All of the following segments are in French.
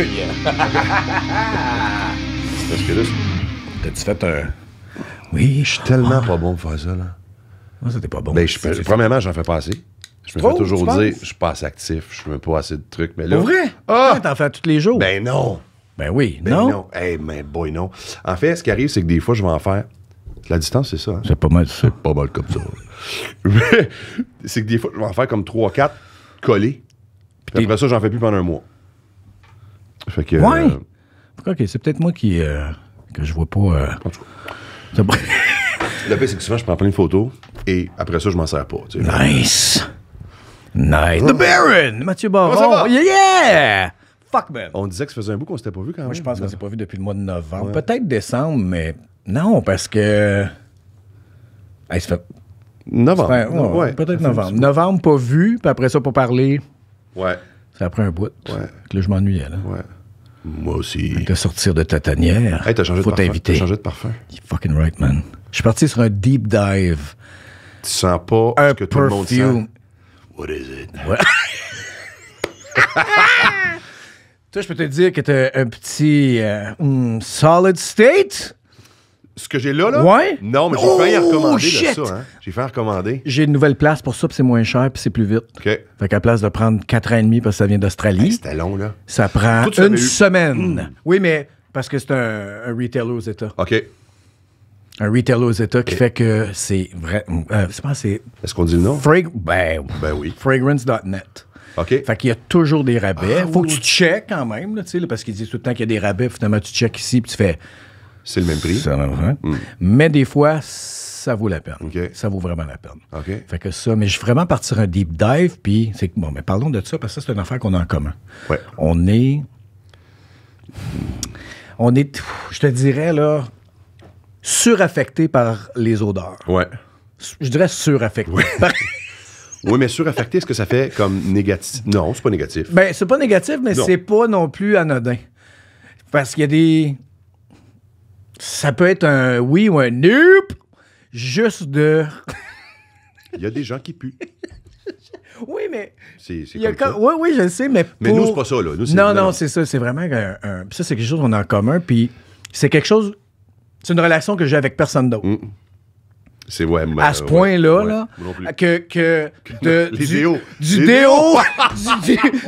Parce que là, t'as-tu fait un. Oui. Je suis tellement pas bon pour faire ça, là. Moi, ah, c'était pas bon. Ben, premièrement, j'en fais pas assez. Je me fais toujours dire, je suis actif, je fais pas assez de trucs. Mais là. vrai? Ah! T'en fais tous les jours? Ben non! Ben oui, ben non? non. Hey, boy, non. En fait, ce qui arrive, c'est que des fois, je vais en faire. La distance, c'est ça. Hein? C'est pas mal, c'est pas mal comme ça. c'est que des fois, je vais en faire comme 3-4 collés. après ça, j'en fais plus pendant un mois ouais. Euh, c'est peut-être moi qui. Euh, que je vois pas. Euh. En tout Le pire, c'est que souvent, je prends plein de photos et après ça, je m'en sers pas. Tu sais. Nice! Nice! The ah. Baron! Mathieu Baron! Yeah! Fuck, man! On disait que ça faisait un bout qu'on s'était pas vu quand même. Moi, je pense qu'on s'est pas vu depuis le mois de novembre. Peut-être décembre, mais non, parce que. fait... Novembre. peut-être novembre. Novembre, pas vu, puis après ça, pas parler. Ouais. c'est après un bout. Ouais. Que là, je m'ennuyais, là. Ouais. Moi aussi. De sortir de ta tanière. changé, Faut de parfum. de parfum. You're fucking right, man. Je suis parti sur un deep dive. Tu sens pas ce que tout le monde sent. What is it? Toi, je peux te dire que t'as un petit euh, hmm, solid state ce que j'ai là, là? Oui. Non, mais j'ai oh, failli recommander ça. Hein? J'ai failli recommander. J'ai une nouvelle place pour ça, puis c'est moins cher, puis c'est plus vite. OK. Fait qu'à place de prendre 4 ans et demi parce que ça vient d'Australie. c'est C'était long, là. Ça prend une semaine. Mm. Oui, mais parce que c'est un, retailer aux États. OK un retailer aux États qui fait que c'est vrai. je euh, pense c'est. Est-ce qu'on dit le nom? Ben, ben, ben, oui. Fragrance.net. OK. Fait qu'il y a toujours des rabais. Ah Faut que tu checkes quand même, là, sais parce qu'ils disent tout le temps qu'il y a des rabais. Finalement, tu checkes ici puis tu fais c'est le même prix. Hmm. Mais des fois, ça vaut la peine. Ça vaut vraiment la peine. Fait que ça, mais je vais vraiment partir un deep dive, puis c'est bon, mais parlons de ça parce que c'est une affaire qu'on a en commun. On est, on est, je te dirais là, suraffecté par les odeurs. Ouais. Je dirais suraffecté. Oui, mais suraffecté, est-ce que ça fait comme négatif? Non, c'est pas négatif. Ben, c'est pas négatif, mais c'est pas non plus anodin. Parce qu'il y a des ça peut être un oui ou un nope, juste de. Il y a des gens qui puent. Oui, mais. C'est comme ça. Oui, oui, je le sais, mais. Mais nous, c'est pas ça, là. non, non, c'est ça. C'est vraiment Ça, c'est quelque chose qu'on a en commun. Puis c'est quelque chose. C'est une relation que j'ai avec personne d'autre. Mm. C'est ouais, à ce euh, point-là, que, que de, du, déo Du déo,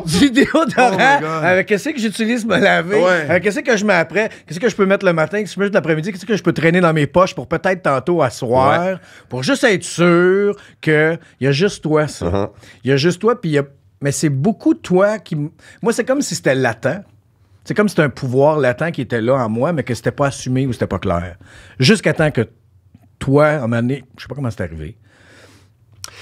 du, oh qu'est-ce que j'utilise me laver? qu'est-ce que je mets après? Qu'est-ce que je peux mettre le matin? Qu'est-ce que je mets l'après-midi? Qu'est-ce que je peux traîner dans mes poches pour peut-être tantôt à Pour juste être sûr que il y a juste toi, ça. Il uh-huh. y a juste toi, puis il Mais c'est beaucoup toi qui. Moi, c'est comme si c'était latent. C'est comme si c'était un pouvoir latent qui était là en moi, mais que c'était pas assumé ou c'était pas clair. Jusqu'à temps que toi, en un je sais pas comment c'est arrivé.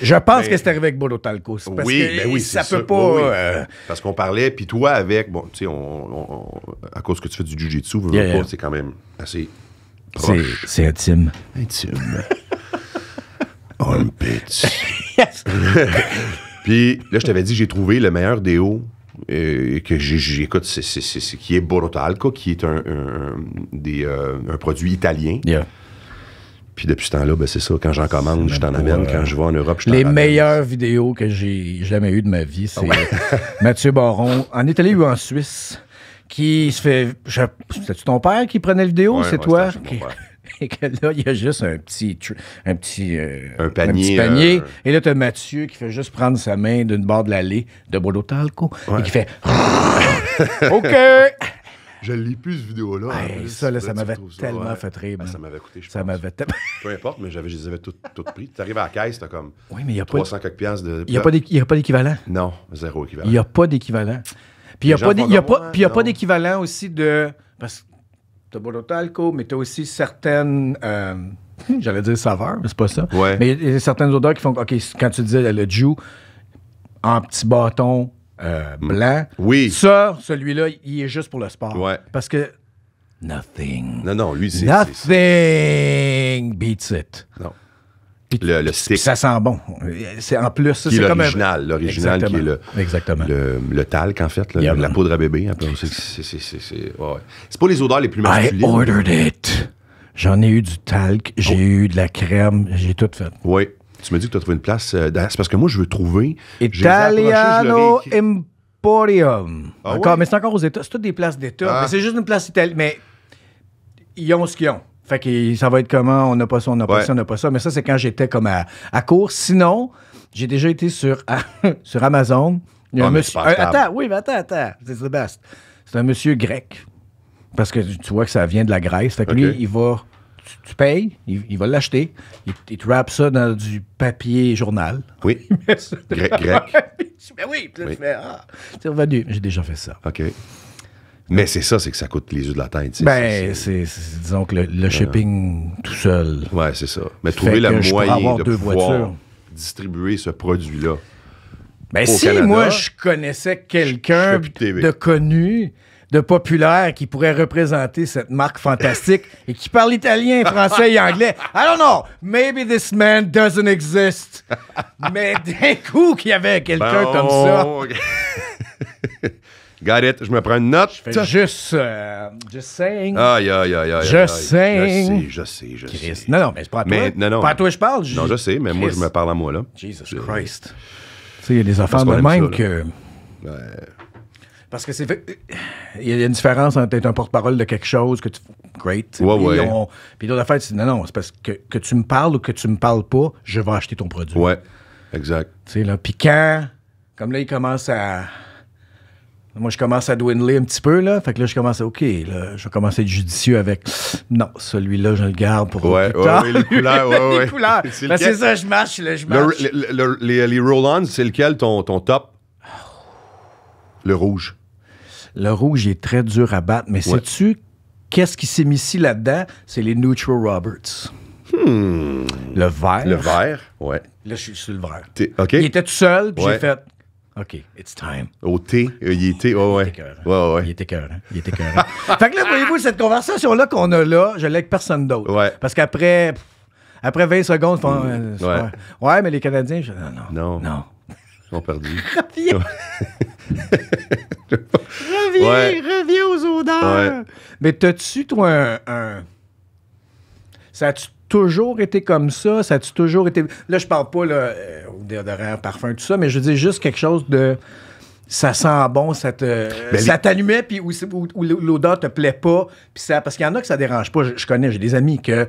Je pense ben, que c'est arrivé avec Borotalco. Oui, parce que ben ça peut pas. Euh, parce qu'on parlait, puis toi avec, bon, tu sais, à cause que tu fais du jujitsu, yeah, c'est quand même assez proche. C'est intime. Intime. On pitch. puis là, je t'avais dit, j'ai trouvé le meilleur déo euh, que j'écoute, c'est qui est Borotalco, qui est un, des, euh, un produit italien. Yeah puis depuis ce temps-là, ben, c'est ça. Quand j'en commande, je t'en amène. Quand euh, je vais en Europe, je t'en Les meilleures vidéos que j'ai jamais eues de ma vie, c'est ah Mathieu Baron, en Italie ou en Suisse, qui se fait. C'est-tu ton père qui prenait la vidéo c'est toi? et là, il y a juste un petit, un petit, euh, un panier. petit panier. Euh, et là, tu Mathieu qui fait juste prendre sa main d'une barre de l'allée de Bordeaux-Talco et qui fait OK! Je lis plus, cette vidéo-là. ça, ça m'avait tellement fait rire. Ben, ça m'avait coûté, je Peu importe, mais je les avais toutes tout pris. Tu arrives à la caisse, t'as comme oui, mais y a 300 quelques piastres de... Il n'y a pas d'équivalent. Non, zéro équivalent. Il n'y a pas d'équivalent. Puis il n'y a, pas, y a, d'équivalent aussi de... Parce que t'as talco, mais t'as aussi certaines... Euh, j'allais dire saveurs, mais c'est pas ça. Mais il y a certaines odeurs qui font... OK, quand tu disais le jus en petit bâton euh, blanc. Oui. Ça, celui-là, il est juste pour le sport. Parce que nothing. Non, non, lui, c'est. Nothing beats it. Non. le, stick. Ça sent bon. C'est en plus, c'est comme l'original, l'original qui est le, Exactement. le, talc en fait, la poudre à bébé. C'est ouais. pas les odeurs les plus masculines. I ordered it. J'en ai eu du talc, j'ai oh. eu de la crème, j'ai tout fait. Oui. Tu me dis que tu as trouvé une place. Euh, c'est parce que moi, je veux trouver. Italiano Emporium. Ah Mais c'est encore aux États. C'est toutes des places d'État. Ah. Mais c'est juste une place italienne. Mais ils ont ce qu'ils ont. Fait que ça va être comment, on n'a pas ça, on n'a pas ça, on n'a pas ça. Mais ça, c'est quand j'étais comme à, à court. Sinon, j'ai déjà été sur, sur Amazon. Il y a ah, un monsieur. Euh, attends, oui, mais attends, attends. C'est le best. C'est un monsieur grec. Parce que tu vois que ça vient de la Grèce. Fait que lui, il va tu, payes, il, va l'acheter, il, te rappe ça dans du papier journal. Oui. grec, grec. Mais oui, tu fais Ah, c'est J'ai déjà fait ça. OK. Mais c'est ça, c'est que ça coûte les yeux de la tête. Ben, c'est, disons que le, shipping tout seul. Ouais, c'est ça. Mais trouver la moyenne de distribuer ce produit-là. Ben, si moi, je connaissais quelqu'un de connu de populaire qui pourrait représenter cette marque fantastique et qui parle italien, français et anglais. I don't know. Maybe this man doesn't exist. Mais d'un coup, qu'il y avait quelqu'un comme ça. Got it. Je me prends une note. Je fais juste. Euh, just saying. Aïe, aïe, aïe, aïe. Just saying. Je sais, je sais, je Christ. sais. Non, non, mais c'est pas à toi. Mais, non, non. Pas à toi, je parle. Non, je sais, mais moi, je me parle à moi, là. Jesus Christ. Tu sais, il y a des affaires de même que. Parce que c'est Il y a une différence entre être un porte-parole de quelque chose que tu. Great. Ouais, puis, ouais. On... puis l'autre affaire, c'est non, non, c'est parce que que tu me parles ou que tu me parles pas, je vais acheter ton produit. Ouais, exact. Tu sais, là. Puis quand, comme là, il commence à. Moi, je commence à dwindler un petit peu, là. Fait que là, je commence à, OK, là, je vais commencer à être judicieux avec, non, celui-là, je le garde pour ouais, plus tard. Ouais, les couleurs, ouais, C'est ben, ça, je marche, là, je marche. Le, les, les roll-ons, c'est lequel ton, ton top? Le rouge le rouge est très dur à battre. Mais sais-tu qu'est-ce qui s'est mis ici, là-dedans? C'est les Neutral Roberts. Hmm. Le vert. Le vert, ouais. Là, je suis sur le vert. OK. Il était tout seul, puis j'ai fait OK, it's time. Au thé, euh, il était, oh ouais. ouais, ouais. Il était cœur, Il était cœur. fait que là, voyez-vous, cette conversation-là qu'on a là, je l'ai avec personne d'autre. Parce qu'après après 20 secondes, font, hmm. euh, ouais. ouais. mais les Canadiens, je, non, non. Non. non. Ils ont perdu. reviens, aux odeurs. Mais t'as-tu, toi, un, Ça a-tu toujours été comme ça? Ça a-tu toujours été... Là, je parle pas, là, euh, au parfum, tout ça, mais je dis juste quelque chose de ça sent bon, ça te ben, ça t'allumait puis où, l'odeur te plaît pas, puis ça parce qu'il y en a que ça dérange pas, je, connais, j'ai des amis que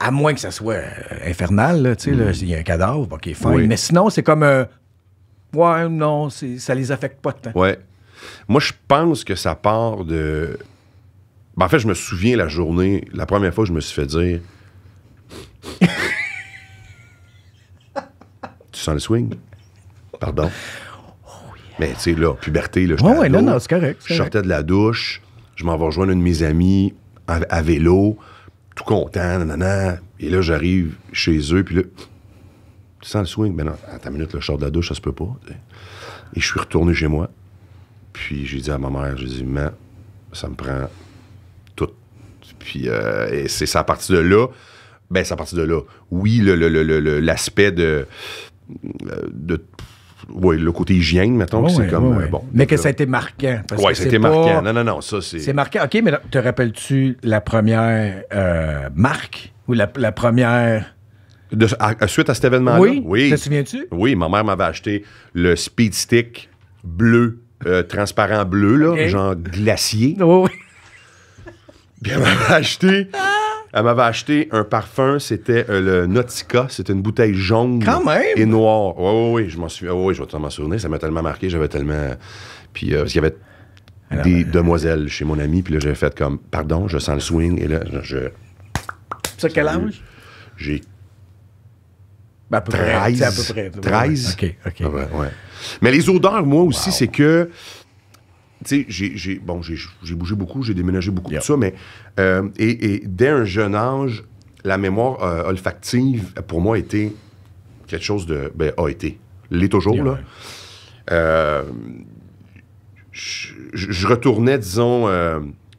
à moins que ça soit euh, infernal, tu sais, mm. il y a un cadavre, qui fine. Oui. Mais sinon, c'est comme euh, ouais, non, ça les affecte pas tant. Ouais. Moi, je pense que ça part de. Ben, en fait, je me souviens la journée, la première fois que je me suis fait dire. tu sens le swing? Pardon? Oh, Mais tu sais, là, puberté, là, je ouais, non, Je sortais de la douche, je m'en vais rejoindre une de mes amies à, vélo, tout content, Et là, j'arrive chez eux, puis là, tu sens le swing? Mais ben non, attends une minute, le je de la douche, ça se peut pas. Et je suis retourné chez moi. Puis j'ai dit à ma mère, j'ai dit, mais ça me prend tout. Puis euh, c'est à partir de là, ben c'est à partir de là. Oui, l'aspect le, de, euh, oui, le côté hygiène, mettons, c'est comme. Euh, bon, mais que ça a été marquant. Oui, c'était été marquant. Non, non, non, ça, c'est. C'est marquant. OK, mais te rappelles-tu la première euh, marque ou la, première. suite à cet événement-là? Oui. Te souviens-tu? Oui, ma mère m'avait acheté le Speed Stick bleu euh, transparent bleu, là, genre glacier. Puis elle m'avait acheté. Elle m'avait acheté un parfum, c'était euh, le Nautica, c'était une bouteille jaune et noire. Oui, oui, oui, je m'en suis, oui, je m'en ça m'a tellement marqué, j'avais tellement. Puis, euh, parce qu'il y avait des demoiselles chez mon ami, puis là, j'avais fait comme, pardon, je sens le swing, et là, je. Ça, quel âge? J'ai. Ben, à peu 13. Près, à peu près. 13. OK, OK. Ah, ouais. Mais les odeurs, moi aussi, c'est que. Tu sais, j'ai bon, j'ai bougé beaucoup, j'ai déménagé beaucoup, de ça, mais. Euh, et, dès un jeune âge, la mémoire euh, olfactive, pour moi, était quelque chose de. Ben, a été. L'est toujours, là. Euh, je, retournais, disons,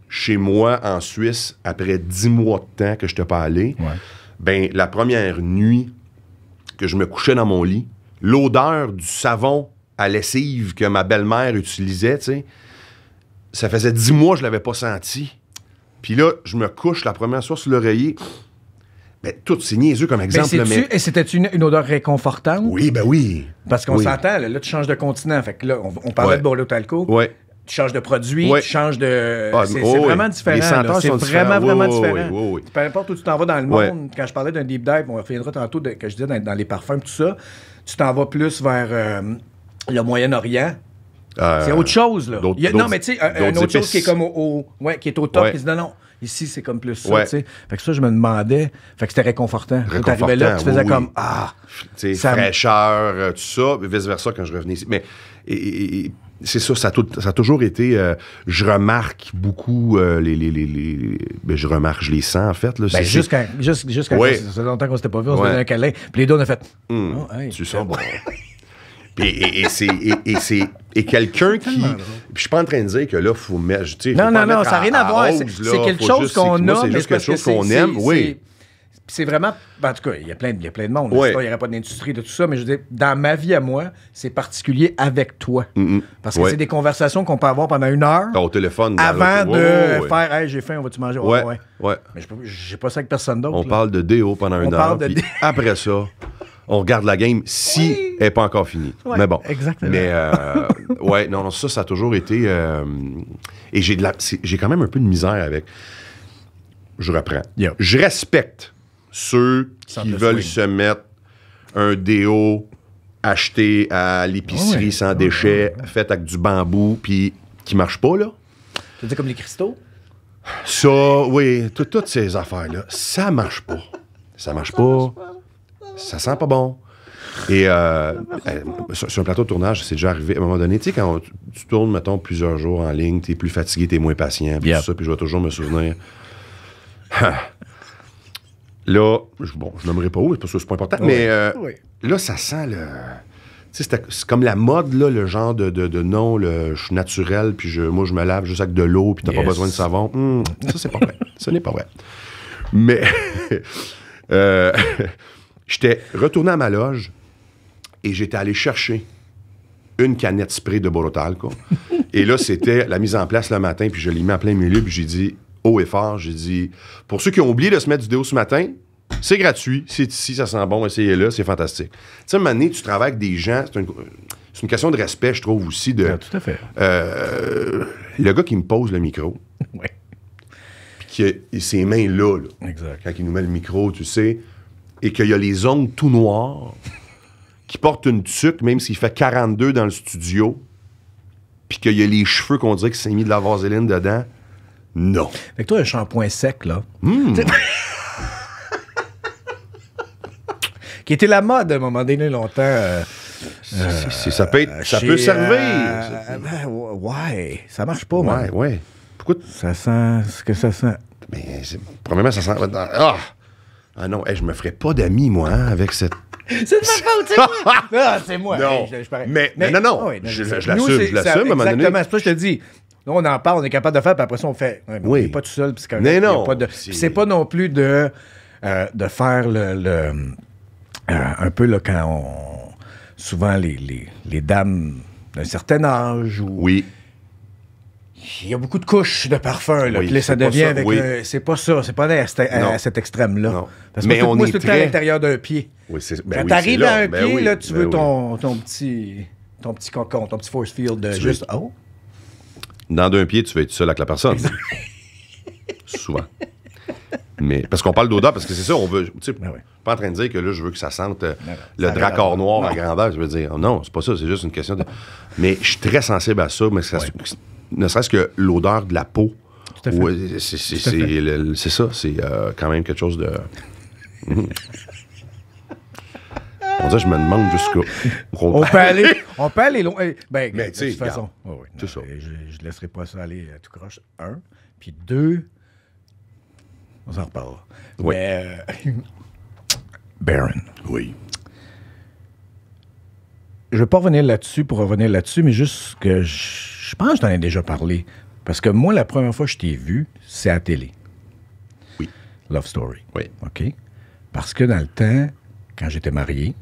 chez moi en Suisse après dix mois de temps que je n'étais pas allé. Ben, la première nuit que je me couchais dans mon lit, l'odeur du savon à lessive que ma belle-mère utilisait, tu sais, ça faisait dix mois que je l'avais pas senti. Puis là, je me couche la première soirée sur l'oreiller. Ben, tout, c'est niaiseux comme ben, exemple. Et c'était une, odeur réconfortante? Oui, ben oui. Parce qu'on s'entend, là, tu changes de continent. Fait que là, on, parlait de Bordeaux-Talco. Ouais. Tu changes de produit, tu changes de. Ah, c'est vraiment différent. C'est vraiment, vraiment différent. Peu importe où tu t'en vas dans le monde, quand je parlais d'un deep dive, on reviendra tantôt de, que je disais dans, les parfums, tout ça, tu t'en vas plus vers. Euh, le Moyen-Orient, euh, c'est autre chose, là. non, mais tu sais, un, une autre chose qui est comme au, ouais, qui est au top, qui se dit non, ici, c'est comme plus ça, tu sais. Fait que ça, je me demandais. Fait que c'était réconfortant. réconfortant arrivais là, tu faisais comme, ah, tu sais, fraîcheur, euh, tout ça, vice-versa quand je revenais ici. Mais c'est ça, ça a, toujours été. Euh, je remarque beaucoup les, ben, je remarque, les sens, en fait. Là, juste Juste, juste Ça faisait longtemps qu'on s'était pas vu, on se faisait un câlin. Puis les deux, on a fait. Hum. Ah, tu sens bon. et, c'est quelqu'un qui. Puis je suis pas en train de dire que là, faut mettre. Non, non, non, ça n'a rien à, voir. C'est quelque chose qu'on a. C'est juste quelque chose qu'on aime. Oui c'est vraiment. Ben, en tout cas, il y a plein de, monde. il n'y aurait pas d'industrie de tout ça, mais je veux dans ma vie à moi, c'est particulier avec toi. Parce que c'est des conversations qu'on peut avoir pendant une heure. Au téléphone. avant de faire j'ai faim, on va-tu manger Ouais. ouais. Mais je pas ça avec personne d'autre. On parle de déo pendant une heure. Parle de après ça, on regarde la game si elle n'est pas encore finie. mais bon. Exactement. Mais euh, ouais, non, ça, ça a toujours été. Euh, et j'ai, de j'ai quand même un peu de misère avec. Je reprends. Je respecte ceux qui veulent se mettre un déo acheté à l'épicerie sans déchets, fait avec du bambou, puis qui marche pas, là. C'est comme les cristaux? Ça, oui, toutes ces affaires-là, ça marche pas. Ça Marche pas ça sent pas bon. Et euh, sur, un plateau de tournage, c'est déjà arrivé à un moment donné, tu sais, quand tu, tournes, mettons, plusieurs jours en ligne, tu es plus fatigué, tu es moins patient, puis tout ça, puis je vais toujours me souvenir. là, bon, je n'aimerais pas où, parce que c'est pas important, mais euh, là, ça sent le. Tu sais, c'est comme la mode, là, le genre de, de, nom, le, je suis naturel, puis je, moi, je me lave juste avec de l'eau, puis t'as pas besoin de savon. Hmm, ça, c'est pas vrai. Ce n'est pas vrai. Mais. euh, J'étais retourné à ma loge et j'étais allé chercher une canette spray de quoi. et là, c'était la mise en place le matin, puis je l'ai mis en plein milieu, puis j'ai dit haut et fort, j'ai dit pour ceux qui ont oublié de se mettre du déo ce matin, c'est gratuit, c'est ici, ça sent bon, essayez-le, c'est fantastique. Tu sais, Mané, tu travailles avec des gens, c'est une, question de respect, je trouve aussi. De, ah, tout à fait. Euh, le gars qui me pose le micro. ouais. Puis qui ses mains là, Quand il nous met le micro, tu sais et qu'il y a les ongles tout noirs qui portent une tuque, même s'il fait 42 dans le studio, puis qu'il y a les cheveux qu'on dirait qu'il s'est mis de la vaseline dedans, non. Fait que toi, un shampoing sec, là. Hmm. qui était la mode à un moment donné longtemps. Euh, ça euh, peut, ça peut servir. Euh, ouais, ça marche pas, ouais, Ouais, Pourquoi ça sent ce que ça sent? Mais, premièrement, ça sent. Ah! Ah non, hey, je me ferais pas d'amis, moi, hein, avec cette. C'est de ma faute, c'est moi! non, ah, c'est moi! Non. je, mais, non, non, ah je, l'assume, je l'assume à un moment donné. Exactement, c'est ça que je te dis. Nous, on en parle, on est capable de faire, puis après ça, on fait. oui. On pas tout seul, puis c'est même... non, pas de... c'est pas non plus de, euh, de faire le. Euh, un peu, là, quand on. Souvent, les, les, les dames d'un certain âge ou. Oui il y a beaucoup de couches de parfum, là. puis là, ça devient avec. C'est pas ça, c'est pas à, cet, extrême-là. Parce que mais on moi, est tout très... à l'intérieur d'un pied. Oui, Quand ben t'arrives à un ben pied, là, tu ben veux ton, ton, petit, ton petit cocon, ton petit force field juste. Oh. Dans d'un pied, tu veux être seul avec la personne. Souvent parce qu'on parle d'odeur, parce que c'est ça, on veut. Tu sais, ben pas en train de dire que là, je veux que ça sente euh, ben le dracor noir à grandeur. Je veux dire, non, c'est pas ça, c'est juste une question de. Mais je suis très sensible à ça, mais ne serait-ce que l'odeur de la peau. c'est ça, c'est euh, quand même quelque chose de. Hum. On dirait, je me demande jusqu'où. On, peut aller, on peut aller loin. Ben, Mais de toute façon. Oh je, ne laisserai pas ça aller à tout croche. Un. Puis deux, on s'en reparle. Oui. Euh, Baron. Oui. Je ne vais pas revenir là-dessus pour revenir là-dessus, mais juste que je, pense que j'en t'en ai déjà parlé. Parce que moi, la première fois que je t'ai vu, c'est à la télé. Oui. Love Story. Oui. OK? Parce que dans le temps, quand j'étais marié,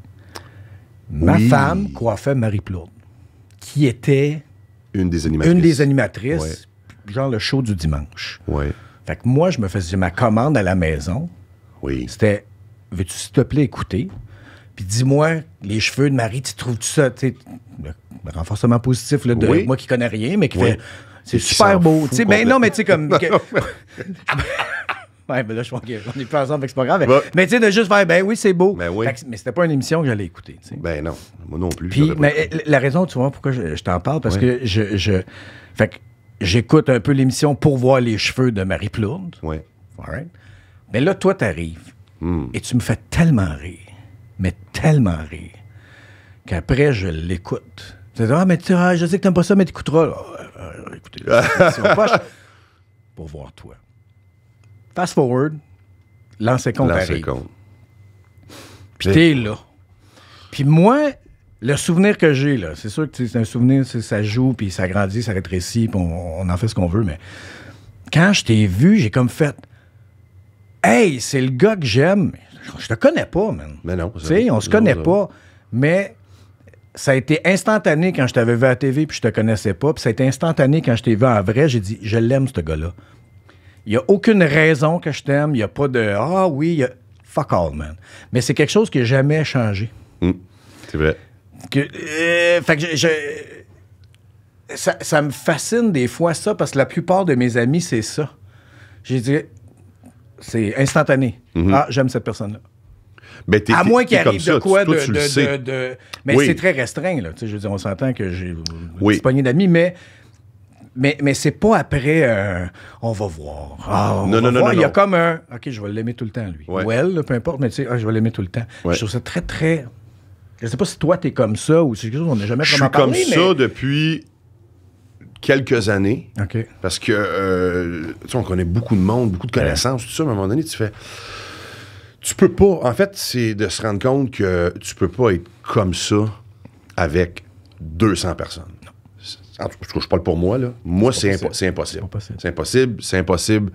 ma femme coiffait marie plaude qui était. Une des animatrices. Une des animatrices, genre le show du dimanche. Oui. Fait que moi, je me faisais ma commande à la maison. Oui. C'était Veux-tu s'il te plaît écouter? Puis dis-moi, les cheveux de Marie, tu trouves-tu ça? Tu le renforcement positif là, de moi qui connais rien, mais qui fait. C'est super beau. Tu sais, ben non, mais tu sais, comme. Que... ouais, mais là, je pense qu'on est plus ensemble, mais c'est pas grave. Mais tu sais, de juste faire, ben oui, c'est beau. mais ben oui. mais c'était pas une émission que j'allais écouter. Ben non, moi non plus. Puis, mais la raison, tu vois, pourquoi je, t'en parle, parce que je, je. Fait que j'écoute un peu l'émission Pour voir les cheveux de Marie Plourde. Oui. Mais là, toi, t'arrives arrives hmm. et tu me fais tellement rire, mais tellement rire, qu'après, je l'écoute. Tu dis, ah, mais tu, ah, je sais que t'aimes pas ça, mais tu écouteras ah, euh, écoutez, pour voir toi. Fast forward, l'ancien compte arrive. Puis t'es là. Puis moi, le souvenir que j'ai, là, c'est sûr que c'est un souvenir, ça joue, puis ça grandit, ça rétrécit, puis on, en fait ce qu'on veut, mais quand je t'ai vu, j'ai comme fait Hey, c'est le gars que j'aime. Je te connais pas, man. Mais non. Tu sais, on se connaît pas, mais ça a été instantané quand je t'avais vu à la TV puis je te connaissais pas. Puis ça a été instantané quand je t'ai vu en vrai. J'ai dit, je l'aime, ce gars-là. Il n'y a aucune raison que je t'aime. Il n'y a pas de Ah oui, y fuck all, man. Mais c'est quelque chose qui n'a jamais changé. Hum, c'est vrai. Que, euh, fait que je, ça, me fascine des fois ça parce que la plupart de mes amis, c'est ça. J'ai dit, c'est instantané. Mhm. Ah, j'aime cette personne-là. Ben, à moins qu'il arrive de quoi de, Mais c'est très restreint, là. je veux dire, on s'entend que j'ai oui. poignée d'amis, mais mais, mais c'est pas après un... Euh, on va voir. Ah, non, non, non, Il y a comme un OK, je vais l'aimer tout le temps, lui. Ouais. Well, peu importe, mais tu sais, ah, je vais l'aimer tout le temps. Je trouve ça très, très je sais pas si toi, t'es comme ça ou si quelque chose qu'on n'a jamais vraiment parlé. Je suis comme ça depuis quelques années. OK. Parce que, euh, tu sais, on connaît beaucoup de monde, beaucoup de connaissances, tout ça. à un moment donné, tu fais. Tu peux pas. En fait, c'est de se rendre compte que tu peux pas être comme ça avec 200 personnes. En tout cas, je parle pour moi, là. Moi, c'est C'est impossible. C'est impossible. C'est impossible.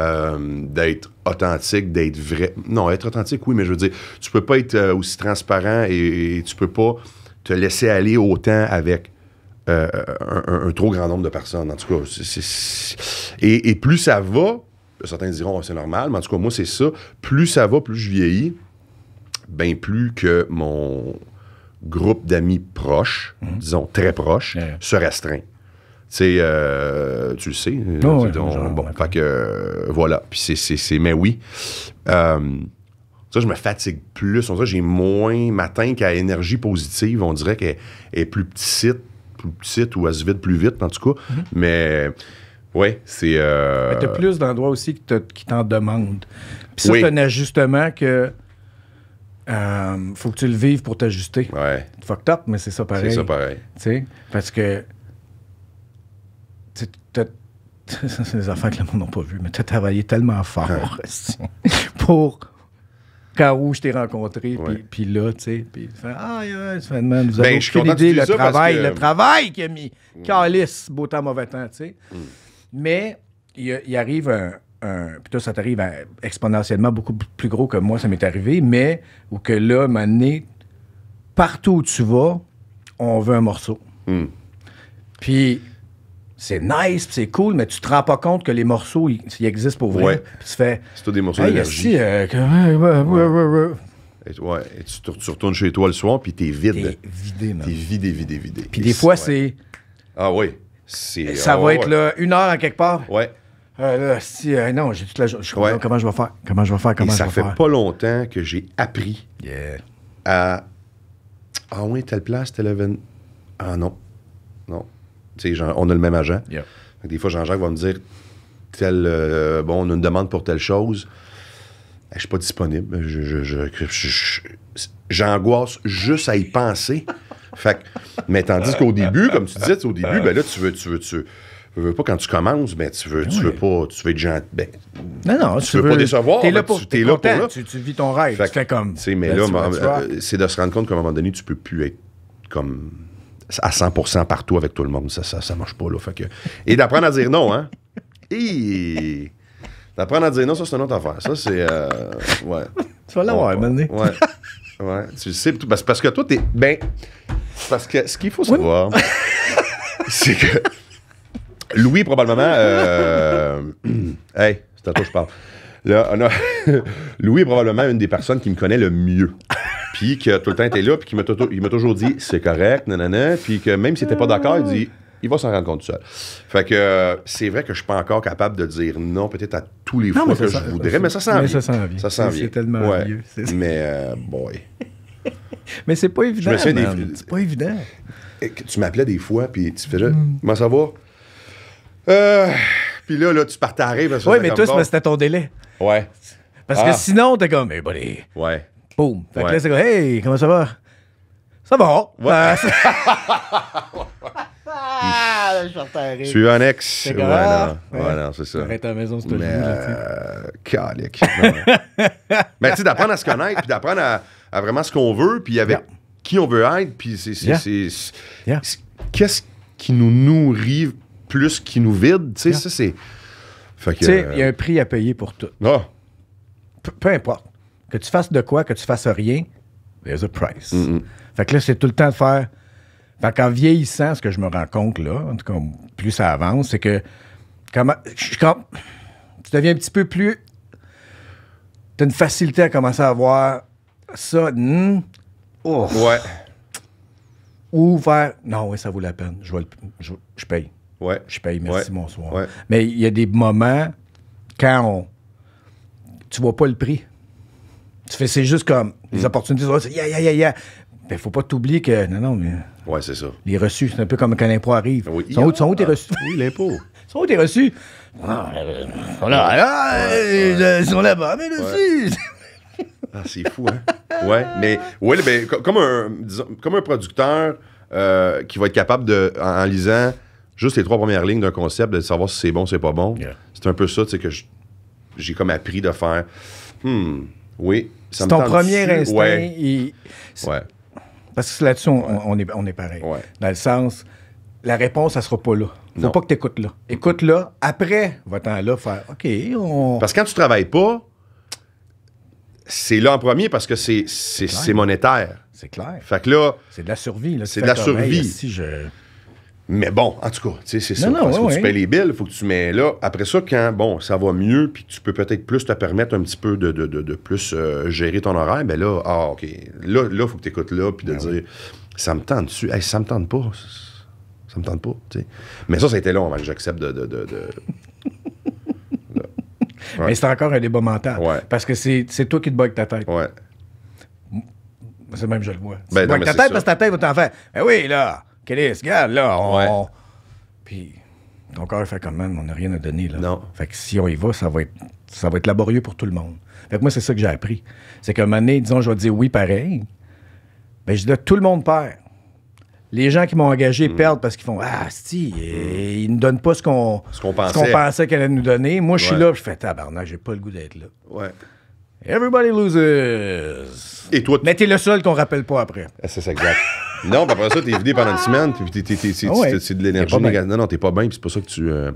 Euh, d'être authentique, d'être vrai. Non, être authentique, oui, mais je veux dire, tu peux pas être euh, aussi transparent et, tu peux pas te laisser aller autant avec euh, un, trop grand nombre de personnes. En tout cas, c'est... Et, plus ça va, certains diront oh, c'est normal, mais en tout cas, moi, c'est ça. Plus ça va, plus je vieillis, bien plus que mon groupe d'amis proches, mm-hmm. disons très proches, se restreint. Euh, tu le sais. Euh, oh, donc, fait que euh, voilà. Puis c'est, mais oui. Euh, ça, je me fatigue plus. On j'ai moins matin qu'à énergie positive. On dirait qu'elle est plus petite, ou elle se vide plus vite, en tout cas. Mhm. Mais ouais, c'est. Mais t'as plus d'endroits aussi qui, t'en demandent. Puis ça, c'est un ajustement que. faut que tu le vives pour t'ajuster. Ouais. Fucked up, mais c'est ça pareil. C'est ça pareil. Tu sais, parce que c'est des affaires que le monde n'a pas vues, mais tu as travaillé tellement fort pour quand où je t'ai rencontré, puis là, tu sais, puis ah, ouais, finalement, vous ben, avez ben, aucune idée, le travail, le travail qu'il a mis. Mm. Calice, beau temps, mauvais temps, tu sais. Mm. Mais il, arrive un, un toi, ça t'arrive exponentiellement beaucoup plus gros que moi, ça m'est arrivé, mais ou que là, à partout où tu vas, on veut un morceau. Mm. Puis c'est nice, c'est cool, mais tu te rends pas compte que les morceaux, ils, existent pour vrai. C'est tout des morceaux d'énergie. Euh, ouais. Et, tu, retournes chez toi le soir, puis t'es vide. T'es vidé, T'es vidé, vidé, vidé. Puis des fois, c'est. Ah oui. C'est... Ça ah va être là, une heure à quelque part. Ouais. Euh, si, euh, non, j'ai toute la journée. Comment je vais faire? Comment je vais faire? Comment ça fait pas longtemps que j'ai appris à. Ah oui, telle place, telle heure. Ah non. Non. Genre, on a le même agent. Des fois, Jean-Jacques va me dire tel, euh, bon, on a une demande pour telle chose. Eh, je suis pas disponible. J'angoisse juste à y penser. fait mais tandis qu'au début, comme tu disais, au début, ben là, tu veux, tu veux, tu veux, pas quand tu commences, mais ben, tu veux, tu veux pas, tu veux être gentil. Ben, non, non, tu, ne veux, pas décevoir. T'es là pour, es là, pour Tu, vis ton rêve. tu fais comme. mais ben, là, euh, c'est de se rendre compte qu'à un moment donné, tu peux plus être comme à 100% partout avec tout le monde. Ça, ça, ça marche pas, là. Fait que... Et d'apprendre à dire non, hein? D'apprendre à dire non, ça, c'est une autre affaire. Ça, c'est... Euh, ouais. Tu vas l'avoir, ouais, ouais. ouais. Ouais. Tu sais, parce que toi, t'es... Ben, parce que ce qu'il faut savoir, c'est que... Louis, probablement... Euh, hey, c'est à toi que je parle. Là, on a Louis est probablement une des personnes qui me connaît le mieux puis que tout le temps était là, puis qu'il m'a, il m'a toujours dit c'est correct, nanana, puis que même s'il n'était pas d'accord, il dit il va s'en rendre compte tout seul. Fait que c'est vrai que je suis pas encore capable de dire non, peut-être à tous les fois que je voudrais, mais ça s'en vient. Ça s'en vient. Ça s'en vient. C'est tellement mieux vieux. Mais euh, boy. mais c'est pas évident. C'est pas évident. Eh, tu m'appelais des fois, puis tu faisais m'en mm. comment va? Euh, puis là, là, tu partais à Oui, mais toi, c'était ton délai. Ouais. Parce que ah. sinon, t'es comme, mais hey, buddy. Ouais. Boom, Fait que là, c'est comme, hey, comment ça va? Ça va. Ouais. Euh, ah, je suis un ex. Ouais, non, ouais. non c'est ça. Arrête ta maison, c'est euh, Calique. Mais tu sais, d'apprendre à se connaître, puis d'apprendre à, vraiment ce qu'on veut, puis avec qui on veut être, puis c'est. Qu'est-ce qui nous nourrit plus qui nous vide? Tu sais, ça, c'est. Tu sais, il y a euh, un prix à payer pour tout. Non, ah. peu importe. Que tu fasses de quoi, que tu fasses rien, there's a price. Mm-hmm. Fait que là, c'est tout le temps de faire. Fait qu'en vieillissant, ce que je me rends compte, là, en tout cas, plus ça avance, c'est que comment, quand, tu deviens un petit peu plus. Tu une facilité à commencer à voir ça. Hmm, Ouvert, ouais. Ou faire. Non, oui, ça vaut la peine. Je, paye. Ouais. Je paye, merci, mon bonsoir. Mais il y a des moments quand on, tu vois pas le prix. C'est juste comme les mm. opportunités, c'est ya, ya, ben, faut pas t'oublier que. Non, non, mais. Ouais, c'est ça. Les reçus, c'est un peu comme quand l'impôt arrive. ils Sont, où, sont tes ah. reçus? Oui, l'impôt. sont où tes reçus? Ah, Ils sont là-bas, mais ah, c'est fou, hein? ouais, mais. Ouais, comme un, comme un producteur euh, qui va être capable de. En, lisant juste les trois premières lignes d'un concept, de savoir si c'est bon, c'est pas bon. C'est un peu ça, tu que j'ai comme appris de faire. Hmm, oui, c'est ton premier instinct. Parce que là-dessus, on, est, on pareil. Dans le sens, la réponse, elle sera pas là. Faut pas que t'écoutes là. Écoute là, après, va-t'en là, faire OK, on. Parce que quand tu travailles pas, c'est là en premier parce que c'est monétaire. C'est clair. Fait que là. C'est de la survie. C'est de la survie. Si je... Mais bon, en tout cas, c'est ça. Non, parce que tu payes les billes, il faut que tu mets là. Après ça, quand bon, ça va mieux, puis tu peux peut-être plus te permettre un petit peu de, de, de, de plus euh, gérer ton horaire, ben là, ah, OK. Là, il faut que tu écoutes là, puis de ben dire, ça me tente dessus. ça me tente pas. Ça me tente pas. sais. Mais ça, ça a été long avant que j'accepte de... de Mais c'est encore un débat mental. Parce que c'est toi qui te bats avec ta tête. Ouais. C'est même, je le vois. Ben avec ta tête parce que ta tête va t'en faire. Ben oui, là, Chris, regarde, là, on. Puis ton corps fait comme même, on n'a rien à donner, là. Non. Fait que si on y va, ça va être, ça va être laborieux pour tout le monde. Fait que moi, c'est ça que j'ai appris. C'est qu'à un moment donné, disons, je vais dire oui pareil. Mais ben, je dis tout le monde perd. Les gens qui m'ont engagé hmm. perdent parce qu'ils font Ah, si, hmm. ils ne donnent pas ce qu'on pensait, qu'elle allait nous donner. Moi, je suis là, je fais Tabarnak, j'ai pas le goût d'être là. Ouais. Everybody loses. Et toi, tu... Mais t'es le seul qu'on rappelle pas après. Eh, c'est ça, exact. non, après ça, t'es vidé pendant une semaine, c'est ah de l'énergie négative. Non, non, t'es pas bien, puis c'est pour ça que tu. Euh,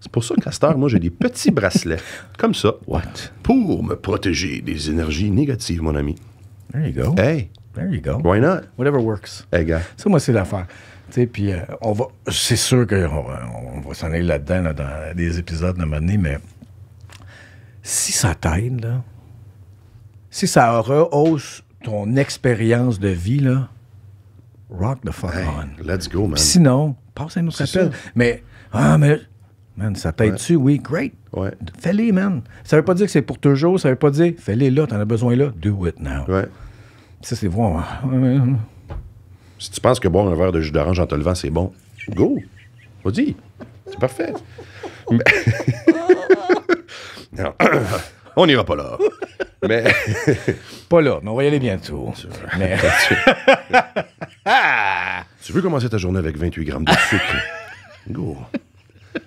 c'est pour ça que, Castor, moi, j'ai des petits bracelets, comme ça. What? Pour me protéger des énergies négatives, mon ami. There you go. Hey. There you go. Why not? Whatever works. Hey, gars. Ça, moi, c'est l'affaire. Puis euh, on va, c'est sûr qu'on va s'en aller là-dedans dans des épisodes de un moment donné, mais si ça t'aide, là, si ça rehausse ton expérience de vie, là, rock the fuck on. Let's go, man. sinon, passe un autre appel. Mais, ah, mais, man, ça t'aide-tu? Oui, great. Ouais. Fais-les, man. Ça veut pas dire que c'est pour toujours. Ça veut pas dire, fais-les là, t'en as besoin là. Do it now. Ouais. Ça, c'est bon. Si tu penses que boire un verre de jus d'orange en te levant, c'est bon, go. Vas-y. C'est parfait. non. On n'ira pas là. mais. pas là, mais on va y aller bientôt. Ah! tu veux commencer ta journée avec 28 grammes de sucre? Go.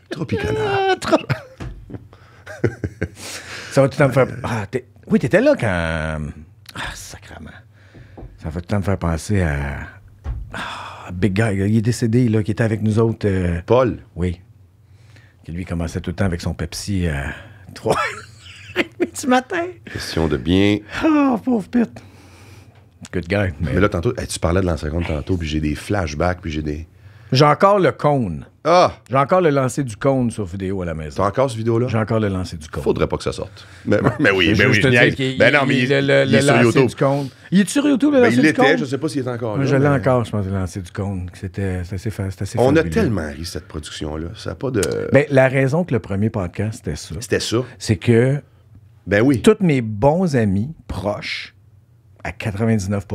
Tropicana. Ah, Ça va tout le temps me faire. Ah, oui, t'étais là quand. Ah, sacrement. Ça va tout le temps me faire penser à. Big Guy, il est décédé, là, qui était avec nous autres. Euh, Paul? Oui. Qui lui commençait tout le temps avec son Pepsi 3. Euh, matin. Question de bien. Oh, pauvre Pete. Good guy. Mais, mais là, tantôt, tu parlais de l'an seconde tantôt, puis j'ai des flashbacks, puis j'ai des. J'ai encore le cône. Ah! J'ai encore le lancer du cône sur vidéo à la maison. T'as encore ce vidéo-là? J'ai encore le lancer du cône. Faudrait pas que ça sorte. Mais, mais oui, mais oui, je te ben non, mais il, est sur YouTube. Il est sur YouTube, le ben, du cône? Il l'était, je sais pas s'il est encore ah, là. Je l'ai encore, je pense, le lancer du cône. C'était assez, facile. On a tellement ri, cette production-là. Ça n'a pas de... Ben, la raison que le premier podcast, c'était ça. C'était ça. C'est que ben oui. Tous mes bons amis proches, à 99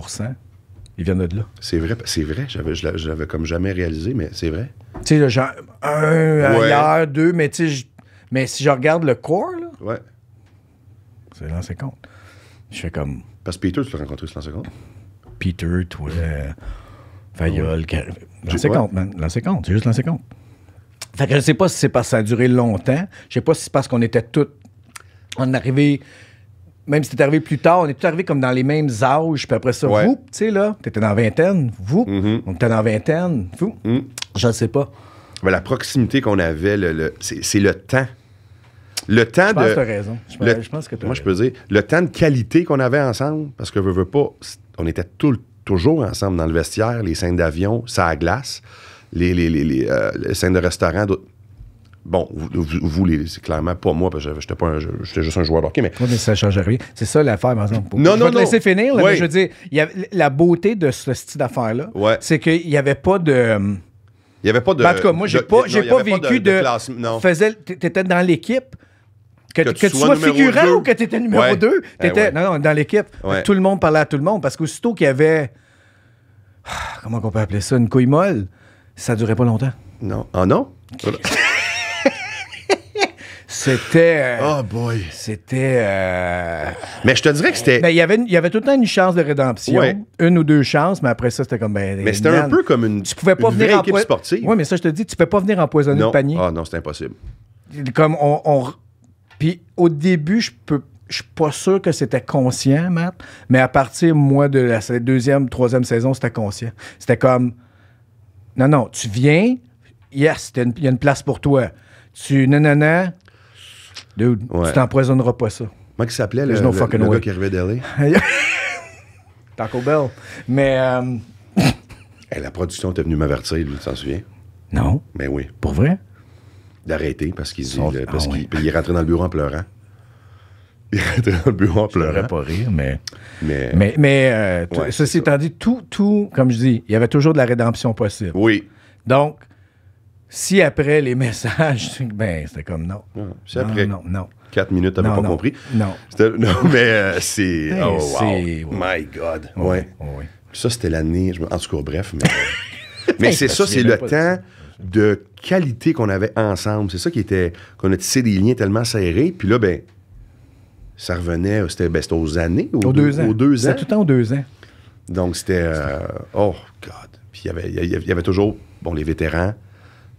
ils viennent de là. C'est vrai, c'est vrai. J'avais, je, l'avais, comme jamais réalisé, mais c'est vrai. Tu sais, genre, un ailleurs, deux, mais tu mais si je regarde le corps, là. Ouais. C'est l'ancien compte. Je fais comme. Parce que Peter, tu l'as rencontré, c'est lancé compte. Peter, toi, Fayol, ouais. compte, man. Lancé compte, c'est juste lancé compte. Fait que je sais pas si c'est parce que ça a duré longtemps. Je sais pas si c'est parce qu'on était tous on est arrivé même si t'es arrivé plus tard, on est tous comme dans les mêmes âges. Puis après ça, vous, tu sais, là, t'étais dans la vingtaine, vous, mm-hmm. on était dans la vingtaine, vous, mm. je ne sais pas. Mais ben, la proximité qu'on avait, le, c'est le temps. Le temps de. tu as raison. Je, pense que Moi, je peux dire, le temps de qualité qu'on avait ensemble, parce que je pas, on était toujours ensemble dans le vestiaire, les scènes d'avion, ça à glace, les, les, les, les euh, scènes de restaurant, Bon, vous, les, c'est clairement pas moi, parce que j'étais, pas un, j'étais juste un joueur de hockey, mais... ça rien. C'est ça l'affaire, par exemple. Non, non, te laisser finir, je veux dire, la beauté de ce style d'affaire-là, c'est qu'il n'y avait pas de... Il n'y avait pas de... en tout cas, moi, j'ai pas, j'ai pas vécu de... de, t'étais dans l'équipe... Que, que, tu sois, figurant ou que tu étais numéro 2, eh non, non, dans l'équipe. Tout le monde parlait à tout le monde parce qu'aussitôt qu'il y avait. Comment on peut appeler ça Une couille molle, ça durait pas longtemps. Non. Ah non? C'était. Euh, oh boy. C'était. Euh, mais je te dirais que c'était. Mais ben, il y avait, il y avait tout le temps une chance de rédemption. Une ou deux chances, mais après ça, c'était comme. Ben, mais c'était un peu comme une. Tu pouvais pas venir équipe sportive. Oui, mais ça, je te dis, tu peux pas venir empoisonner le panier. Ah oh, non, c'est impossible. Comme on. Puis au début, je peux je suis pas sûr que c'était conscient, Matt, mais à partir, moi, de la deuxième, troisième saison, c'était conscient. C'était comme, non, non, tu viens, yes, il y a une place pour toi. Tu, non, non, non, Dude, tu t'empoisonneras pas ça. Moi qui s'appelait le, gars qui arrivait d'LA. Taco Bell. Mais. Euh, la production était venue m'avertir, tu t'en souviens? Non. Mais ben oui. Pour vrai? D'arrêter parce qu'il Sont... parce est rentré dans le bureau en pleurant. Il est rentré dans le bureau en pleurant. Je pas rire, mais. Mais, mais, euh, ceci étant dit, tout, tout, comme je dis, il y avait toujours de la rédemption possible. Oui. Donc, si après les messages, ben, c'était comme non. Ah, non non, non, quatre minutes, t'avais pas compris. Non. Non, mais euh, c'est. Eh, oh, wow. My God. Ouais. Ça, c'était l'année. En tout cas, bref. Mais, euh, mais c'est ça, c'est le temps de qualité qu'on avait ensemble. C'est ça qui était. qu'on a tissé des liens tellement serrés. Puis là, ben, ça revenait. Euh, c'était ben, aux années. Aux, deux, ans. C'était tout le temps aux deux ans. Donc, c'était. oh, God. Puis il y avait, y avait toujours. Bon, les vétérans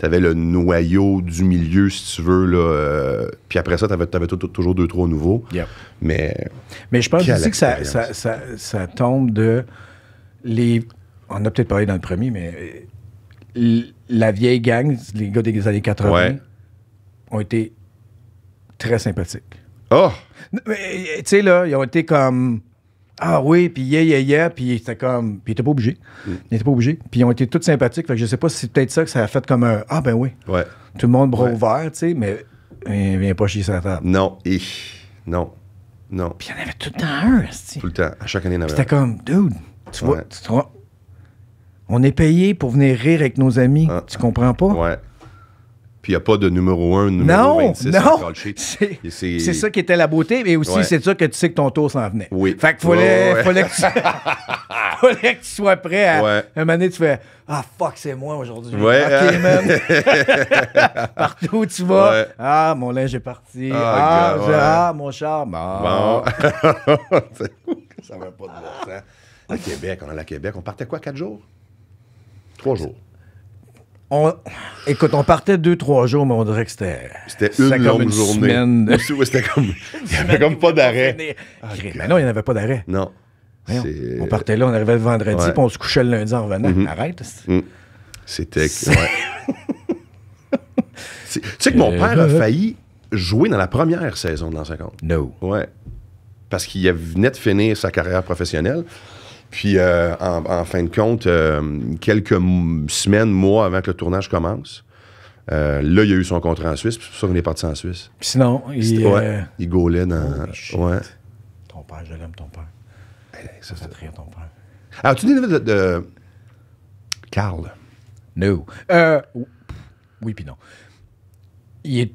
tu avais le noyau du milieu, si tu veux. Là, euh, puis après ça, tu avais, toujours deux, trois nouveaux. Mais, Mais je pense que ça, ça, ça, ça, tombe de les. On a peut-être parlé dans le premier, mais la vieille gang, les gars des années 80, ont été très sympathiques. Oh! Tu sais, là, ils ont été comme ah oui, puis yeah, yeah, yeah, puis c'était comme, puis ils pas obligé. Mm. Ils étaient pas obligés. Puis ils ont été tous sympathiques. Fait que je sais pas si c'est peut-être ça que ça a fait comme un, ah ben oui. Ouais. Tout le monde bras ouvert, tu sais, mais il vient pas chier sa table. Non, non, non. Puis il y en avait tout le temps un, Tout le temps, à chaque année, il y en avait C'était comme, dude, tu vois, tu on est payé pour venir rire avec nos amis, ah. tu comprends pas? Ouais. Puis il n'y a pas de numéro 1, numéro non, 26 non. C'est ça qui était la beauté, mais aussi c'est ça que tu sais que ton tour s'en venait. Oui. Fait qu'il fallait, que tu sois prêt à. Ouais. Un moment donné, tu fais Ah fuck, c'est moi aujourd'hui. Ouais. Ok, man. Partout où tu vas. Ah, mon linge est parti. ah, ah, ah mon char. Bon. ça va pas de bon sens. À Québec, on est à Québec. On partait quoi, quatre jours? Trois jours. Écoute, on partait deux, trois jours, mais on dirait que c'était. une longue une journée. Semaine c'était comme. Il n'y avait comme pas d'arrêt. Ah, mais non, il n'y avait pas d'arrêt. Non. on partait là, on arrivait le vendredi, puis on se couchait le lundi en revenant. Mm-hmm. Arrête. Mm. C'était. Ouais. tu sais que mon père a euh. failli jouer dans la première saison de l'an 50. No. Ouais. Parce qu'il venait de finir sa carrière professionnelle. Puis, euh, en, fin de compte, euh, quelques semaines, mois avant que le tournage commence, euh, là, il a eu son contrat en Suisse, puis c'est pour ça qu'on est parti en Suisse. Puis sinon, il. Ouais, il gaulait dans. Oh, ouais. Ton père, je l'aime, ton père. ça, ça rire, ton père. Alors, tu dis de. de... Carl. No. oui, puis non. Il est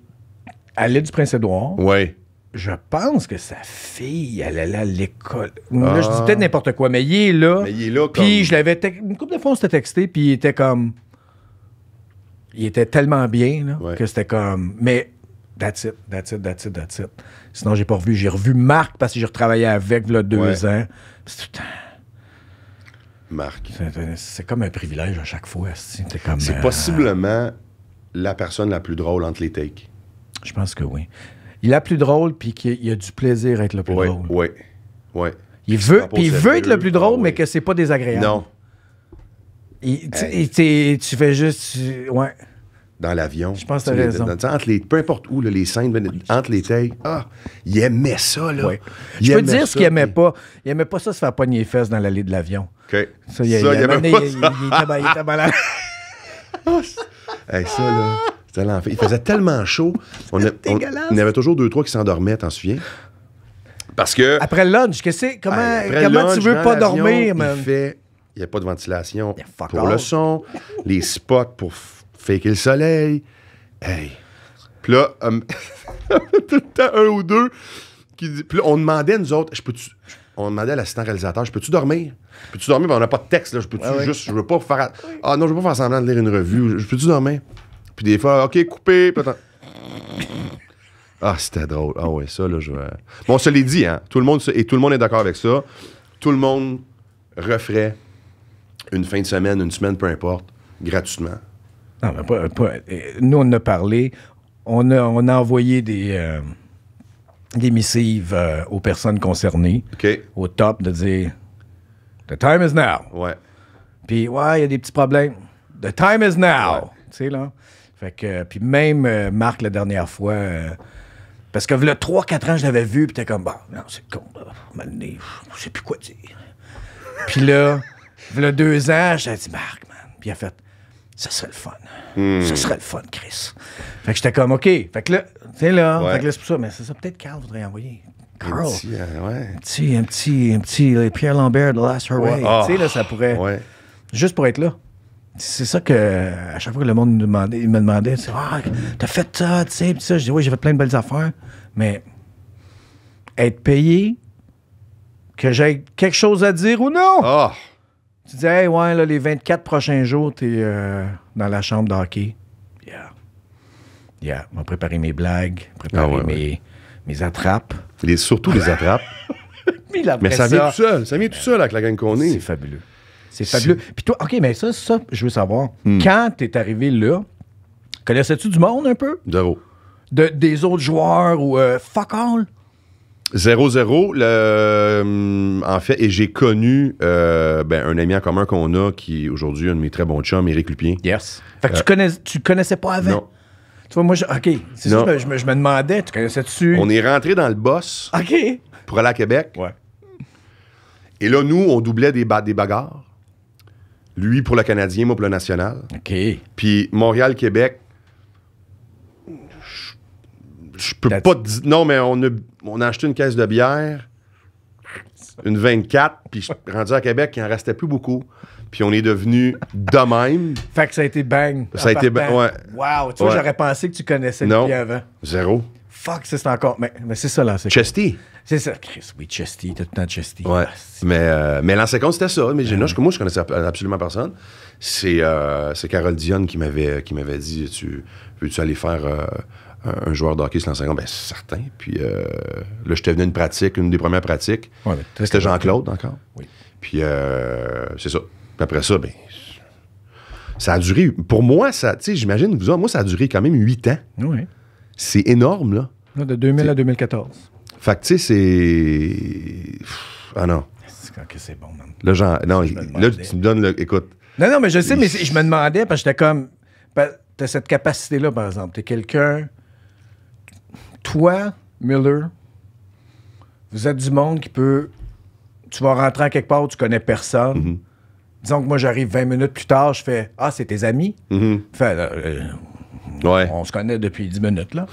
allé du Prince-Édouard. Oui je pense que sa fille, elle allait à l'école. Là, je dis peut-être ah. n'importe quoi, mais il est là. Mais il est là, Puis je l'avais. Une couple de fois, on s'était texté, puis il était comme. Il était tellement bien, là, que c'était comme. Mais that's it, that's it, that's it, that's it. Sinon, j'ai pas revu. J'ai revu Marc parce que j'ai retravaillé avec, là, deux ans. C'est tout Marc. C'est comme un privilège à chaque fois. C'est comme. C'est euh, possiblement la personne la plus drôle entre les takes. Je pense que oui il a plus drôle, puis qu'il a, du plaisir à être le plus drôle. Oui, oui. Il veut, veut être le plus drôle, ah mais que c'est pas désagréable. Non. tu, fais juste. ouais. Dans l'avion. Je pense que t'as raison. entre les, peu importe où, les scènes, entre les tailles, ah, il aimait ça, là. Je peux dire ce qu'il aimait pas. Il aimait pas ça se faire pogner les fesses dans l'allée de l'avion. OK. Ça, il, ça, il aimait pas ça. Il, était malade. ça, là. Il faisait tellement chaud. On, y avait toujours deux, trois qui s'endormaient, t'en souviens? Parce que. Après le lunch, qu'est-ce Comment, comment tu veux pas dormir, man? Il n'y a pas de ventilation pour le son, les spots pour faker le soleil. Hey! Puis là, hum, tout le temps, un ou deux qui dit. Puis là, on demandait, nous autres, je peux on demandait à l'assistant réalisateur Je peux-tu dormir Peux-tu dormir ben, On n'a pas de texte, là. Je peux-tu juste. Je veux pas faire. Ah non, je veux pas faire semblant de lire une revue. Je peux-tu dormir puis des fois, OK, coupé. Ah, c'était drôle. Ah ouais, ça, là, je. Bon, on se l'est dit, hein. Tout le monde, et tout le monde est d'accord avec ça. Tout le monde referait une fin de semaine, une semaine, peu importe, gratuitement. Non, mais pas, euh, nous, on a parlé. On a, on a envoyé des, euh, des missives euh, aux personnes concernées, au top, de dire The time is now. Ouais. Puis, ouais, il y a des petits problèmes. The time is now. Tu sais, là. Fait que, puis même euh, Marc, la dernière fois, euh, parce que le 3-4 ans, je l'avais vu, puis t'es comme, bon, bah, non, c'est con, mal né, je sais plus quoi dire. puis là, le 2 ans, j'ai dit, Marc, man. Puis il a fait, ça serait le fun. Ça hmm. serait le fun, Chris. Fait que j'étais comme, OK. Fait que là, c'est là. c'est pour ça. Mais c'est ça, peut-être Carl voudrait envoyer. Carl. Euh, un petit, un petit, un petit, un petit Pierre Lambert, The Last her way. Tu sais, là, ça pourrait. Ah, juste pour être là. C'est ça que, à chaque fois que le monde me demandait, il me demandait, ah, t'as fait ça, tu sais, ça. Je dis, oui, j'ai fait plein de belles affaires. Mais être payé, que j'ai quelque chose à dire ou non. Ah. Tu dis, hey, ouais, là, les 24 prochains jours, t'es es euh, dans la chambre d'hockey. Yeah. Yeah. On va préparer mes blagues, préparer ah, mes, mes, attrapes. Les, surtout les attrapes. Mais, ça, ça, vient tout seul. Ça vient tout seul avec la gang qu'on est. C'est fabuleux. C'est fabuleux. Puis toi, OK, mais ça, ça, je veux savoir. Hmm. Quand t'es arrivé là, connaissais-tu du monde un peu? Zéro. des autres joueurs ou euh, fuck all? Zéro 0 euh, en fait, et j'ai connu euh, ben, un ami en commun qu'on a, qui aujourd'hui un de mes très bons chums, Éric Lupien. Yes. Fait que tu, connais, tu connaissais pas avant? Tu vois, moi, OK, c'est ça, je, me, demandais, tu connaissais-tu? On est rentré dans le boss. Pour aller à Québec. Ouais. Et là, nous, on doublait des, des bagarres. Lui pour le Canadien, moi pour le National. OK. Puis Montréal-Québec, je peux pas te dire. Non, mais on a, acheté une caisse de bière, une 24, puis je suis rendu à Québec, il en restait plus beaucoup. Puis on est devenu de même. fait que ça a été bang. Ça a été bang. Ouais. Wow. Tu vois, j'aurais pensé que tu connaissais non, avant. Zéro fuck, c'est encore. Mais, mais c'est ça, là. Chesty. C'est ça, Chris. Oui, Chesty. tout le temps Chesty. Ouais. Ah, mais, euh, mais l'an c'était ça. Mais ben je, moi, je connaissais absolument personne. C'est euh, Carole Dionne qui m'avait dit Tu veux-tu aller faire. Euh, un joueur de hockey C'est ben certain. Puis là, là, j'étais venu une pratique, une des premières pratiques. Ouais, C'était Jean-Claude encore. Oui. Puis c'est ça. Puis après ça, ben ça a duré. Pour moi, ça, tu sais, j'imagine vous moi, ça a duré quand même huit ans. Oui. C'est énorme, là. De 2000 à 2014. Fait que, tu sais, c'est. Ah non. c'est bon, man. Là, genre, non, là, tu me donnes le. Écoute. Non, non, mais je sais, mais je me demandais, parce que j'étais comme. T'as cette capacité-là, par exemple. T'es quelqu'un. Toi, Miller, vous êtes du monde qui peut. Tu vas rentrer à quelque part où tu connais personne. Mm-hmm. Disons que moi, j'arrive 20 minutes plus tard, je fais Ah, c'est tes amis. Mm-hmm. Euh, ouais. On se connaît depuis 10 minutes, là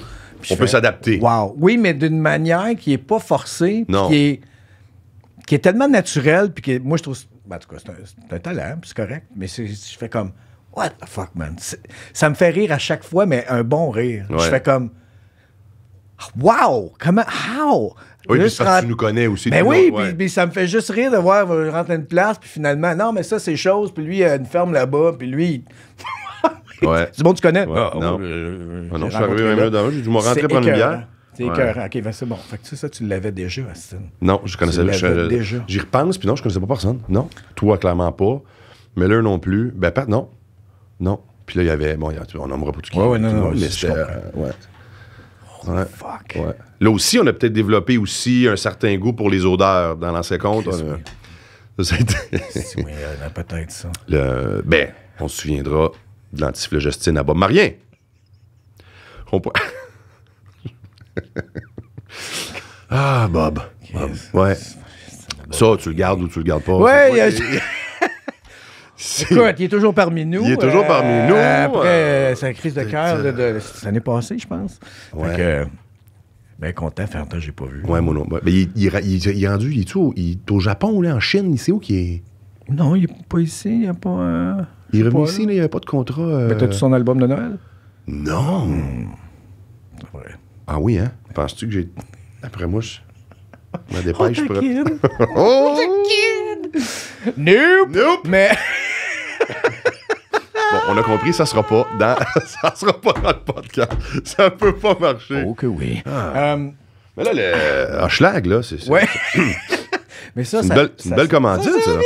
on peut s'adapter. Wow. Oui, mais d'une manière qui n'est pas forcée, qui est qui est tellement naturelle, puis moi je trouve, en tout cas c'est un, talent, c'est correct, mais je fais comme what the fuck man, ça me fait rire à chaque fois, mais un bon rire. Je fais comme wow, comment, how. Oui, parce ça, tu nous connais aussi. Mais ben oui, puis, ça me fait juste rire de voir, euh, rentrer une place, puis finalement, non, mais ça, c'est chose, puis lui, il a une ferme là-bas, puis lui, Ouais. c'est bon, tu connais? Ah, non. Ah je suis arrivé même là devant, j'ai dû me rentrer prendre une bière. C'est ouais. OK, ben c'est bon. Fait que ça, tu l'avais déjà, Aston. Non, je connaissais le, déjà. J'y repense, puis non, je connaissais pas personne. Non. Toi, clairement pas. Mais là non plus. Ben, Pat, non. Non. Puis là, il y avait. Bon, on nommera pas tout qui. Ouais, ouais, non, non, mais c'était. Euh, oh, ouais. Fuck. Ouais. Là aussi, on a peut-être développé aussi un certain goût pour les odeurs dans l'ancien compte. Oui, euh, ben, peut-être ça. Le... Ben, on se souviendra de l'antiflogestine à Bob Marien. On peut... ah, Bob. Ouais. Ça, tu le gardes ou tu le gardes pas. Ouais, a... Écoute, il est toujours parmi nous. Il est toujours parmi euh, nous. Après euh... sa crise de cœur de, de, l'année passée, je pense. Ouais. Fait que, ben, content, temps, j'ai pas vu. Ouais, mon nom. Ben, il, est rendu, il est, au, il est au Japon, là, en Chine, il sait où qui est. Non, il est pas ici, il n'y a pas. Euh, il est revenu ici, il n'y avait pas de contrat. Euh, Mais t'as-tu son album de Noël? Non! Hmm. Ah oui, hein? Penses-tu que j'ai. Après moi, je. Ma oh, dépêche, oh, je kid. oh! kid! Nope! Nope! Mais. bon, on a compris, ça sera pas dans. ça sera pas dans le podcast. Ça peut pas marcher. Oh que oui. Ah. Euh, Mais là, le. Un schlag, là, c'est. Ouais! Mais ça, c'est. Une, une belle commandite, ça. ça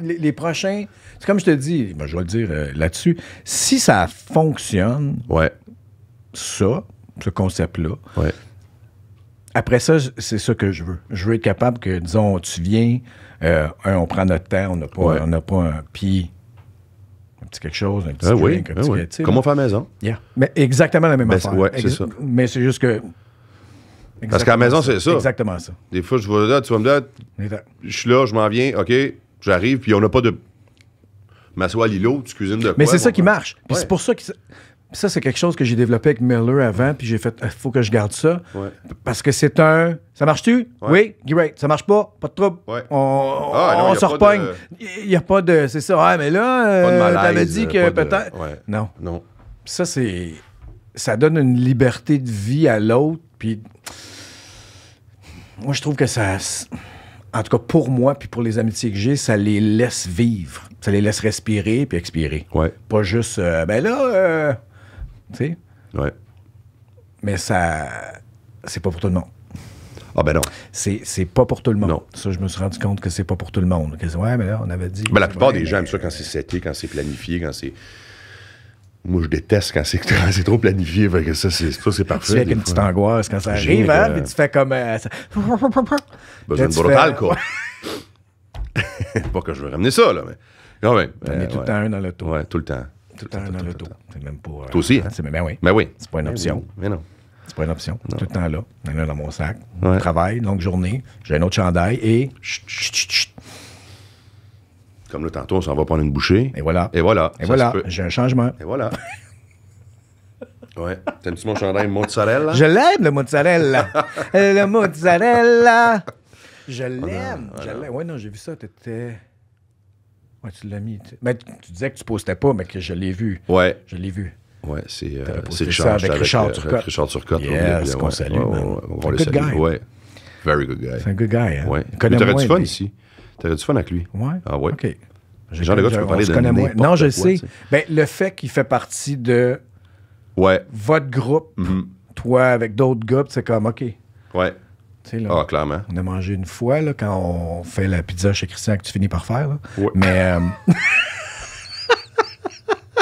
les, prochains. C'est comme je te dis, ben, je vais le dire euh, là-dessus. Si ça fonctionne, ouais. ça, ce concept-là, après ça, c'est ça que je veux. Je veux être capable que, disons, tu viens, euh, on prend notre temps, on n'a pas, pas un. pied, un petit quelque chose, un petit truc. Comme on fait à la maison. Mais exactement la même chose. Ben, mais c'est juste que. Parce qu'à la maison, c'est ça. Exactement ça. Des fois, je vois là, tu vas me dire, je suis là, je m'en viens, OK, J'arrive, puis on n'a pas de. M'assois à l'îlot, tu cuisines de quoi. Mais c'est ça qui marche. Puis c'est pour ça que. Ça, c'est quelque chose que j'ai développé avec Miller avant, puis j'ai fait, il euh, faut que je garde ça. Parce que c'est un. Ça marche-tu? Oui, great. Ça marche pas, pas de trouble. On, ah, on se repogne. Il n'y a pas de. C'est ça. ouais mais là, euh, t'avais dit euh, que peut-être. Non. Non. Ça, c'est. Ça donne une liberté de vie à l'autre, puis. Moi, je trouve que ça en tout cas pour moi puis pour les amitiés que j'ai, ça les laisse vivre, ça les laisse respirer puis expirer. Ouais. Pas juste euh, ben là, euh, tu sais. Ouais. Mais ça, c'est pas pour tout le monde. Ah ben non. C'est pas pour tout le monde. Ça, je me suis rendu compte que c'est pas pour tout le monde. ouais, mais là, on avait dit. Ben, la plupart des gens aiment ça quand c'est euh, seté, quand c'est planifié, quand c'est. Moi, je déteste quand c'est, trop planifié. que ça, c'est, ça, c'est parfait. Tu fais avec une petite angoisse quand ça arrive, hein? Puis tu fais comme. Euh, Besoin de brutal, quoi. pas que je veux ramener ça, là, mais quand T'en euh, tout le temps un dans l'auto. Ouais, tout le temps. Tout, le temps un dans l'auto. C'est même pas. Toi aussi? Euh, hein? C'est, ben oui. Mais ben oui. C'est pas une ben option. Mais non. C'est pas une option. Tout le temps là. Il en dans mon sac. Travail, longue journée. J'ai un autre chandail et. Chut, chut, chut, comme là, tantôt, on s'en va prendre une bouchée. Et voilà. Et voilà. Et voilà. J'ai un changement. Et voilà. ouais. T'aimes-tu mon chandail mozzarella? Je l'aime, le mozzarella. Euh, le mozzarella. Je ah l'aime. Ah je l'aime. Ouais, non, j'ai vu ça. T'étais. Ouais, tu l'as mis. Mais ben, tu disais que tu postais pas, mais que je l'ai vu. Ouais. Je l'ai vu. Ouais, c'est euh, C'est Richard, avec, Richard euh, Turcotte. Richard Yes, qu'on salue. Ouais, ouais, ouais, on le salue. Ouais. Very good guy. C'est un good guy. Hein? Ouais. Il Mais du fun ici. T'avais du fun avec lui? Ouais. Ah ouais. OK. J'ai Genre, le gars, tu peux parler de Non, je le sais. Ben, le fait qu'il fait partie de ouais. votre groupe, mm-hmm. toi avec d'autres gars, c'est comme OK. Ouais. Là, ah, clairement. On a mangé une fois là, quand on fait la pizza chez Christian que tu finis par faire. Là. Mais. Euh,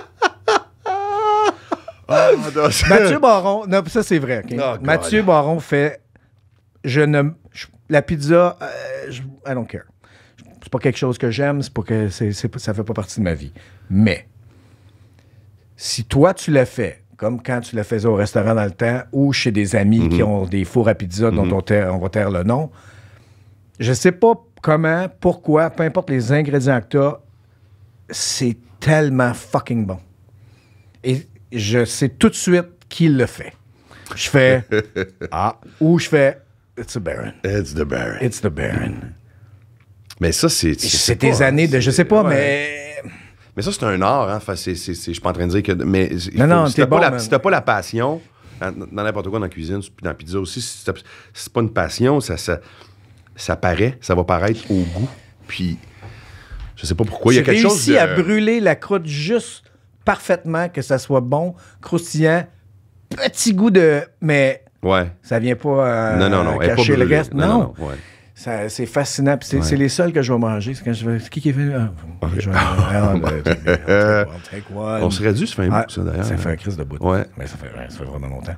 ah, Mathieu Baron, non, ça c'est vrai. Oh, Mathieu Baron fait Je ne. la pizza, euh, je, I don't care. C'est pas quelque chose que j'aime, c'est pas que ça fait pas partie de ma vie. Mais si toi tu l'as fait, comme quand tu le faisais au restaurant dans le temps ou chez des amis qui mhm. ont des fours à pizza dont mhm. on, va taire le nom, je sais pas comment, pourquoi, peu importe les ingrédients que tu c'est tellement fucking bon. Et je sais tout de suite qui le fait. Je fais Ah, ou je fais It's the Baron. It's the Baron. It's the Baron. Mais ça, c'est. C'est tes années de. Je sais pas, mais. Mais ça, c'est un art. Hein. Enfin, je suis pas en train de dire que. Mais non, non, si t'as pas, pas, la passion, dans n'importe quoi, dans la cuisine, dans la pizza aussi, si c'est pas une passion, ça, ça, paraît, ça va paraître au goût. Puis, je sais pas pourquoi. Il y a quelque chose. J'ai réussi à brûler la croûte juste parfaitement, que ça soit bon, croustillant, petit goût de. Mais. Ouais. Ça vient pas. Euh, non, non, non. Cacher le reste. Non. non, non c'est fascinant. C'est les seuls que je vais manger. C'est Qui qui est venu? Ah, ah, on serait dû, se faire un bout, ça d'ailleurs. Ça fait hein. un crise de bout. Ouais. Mais ça fait, vraiment longtemps.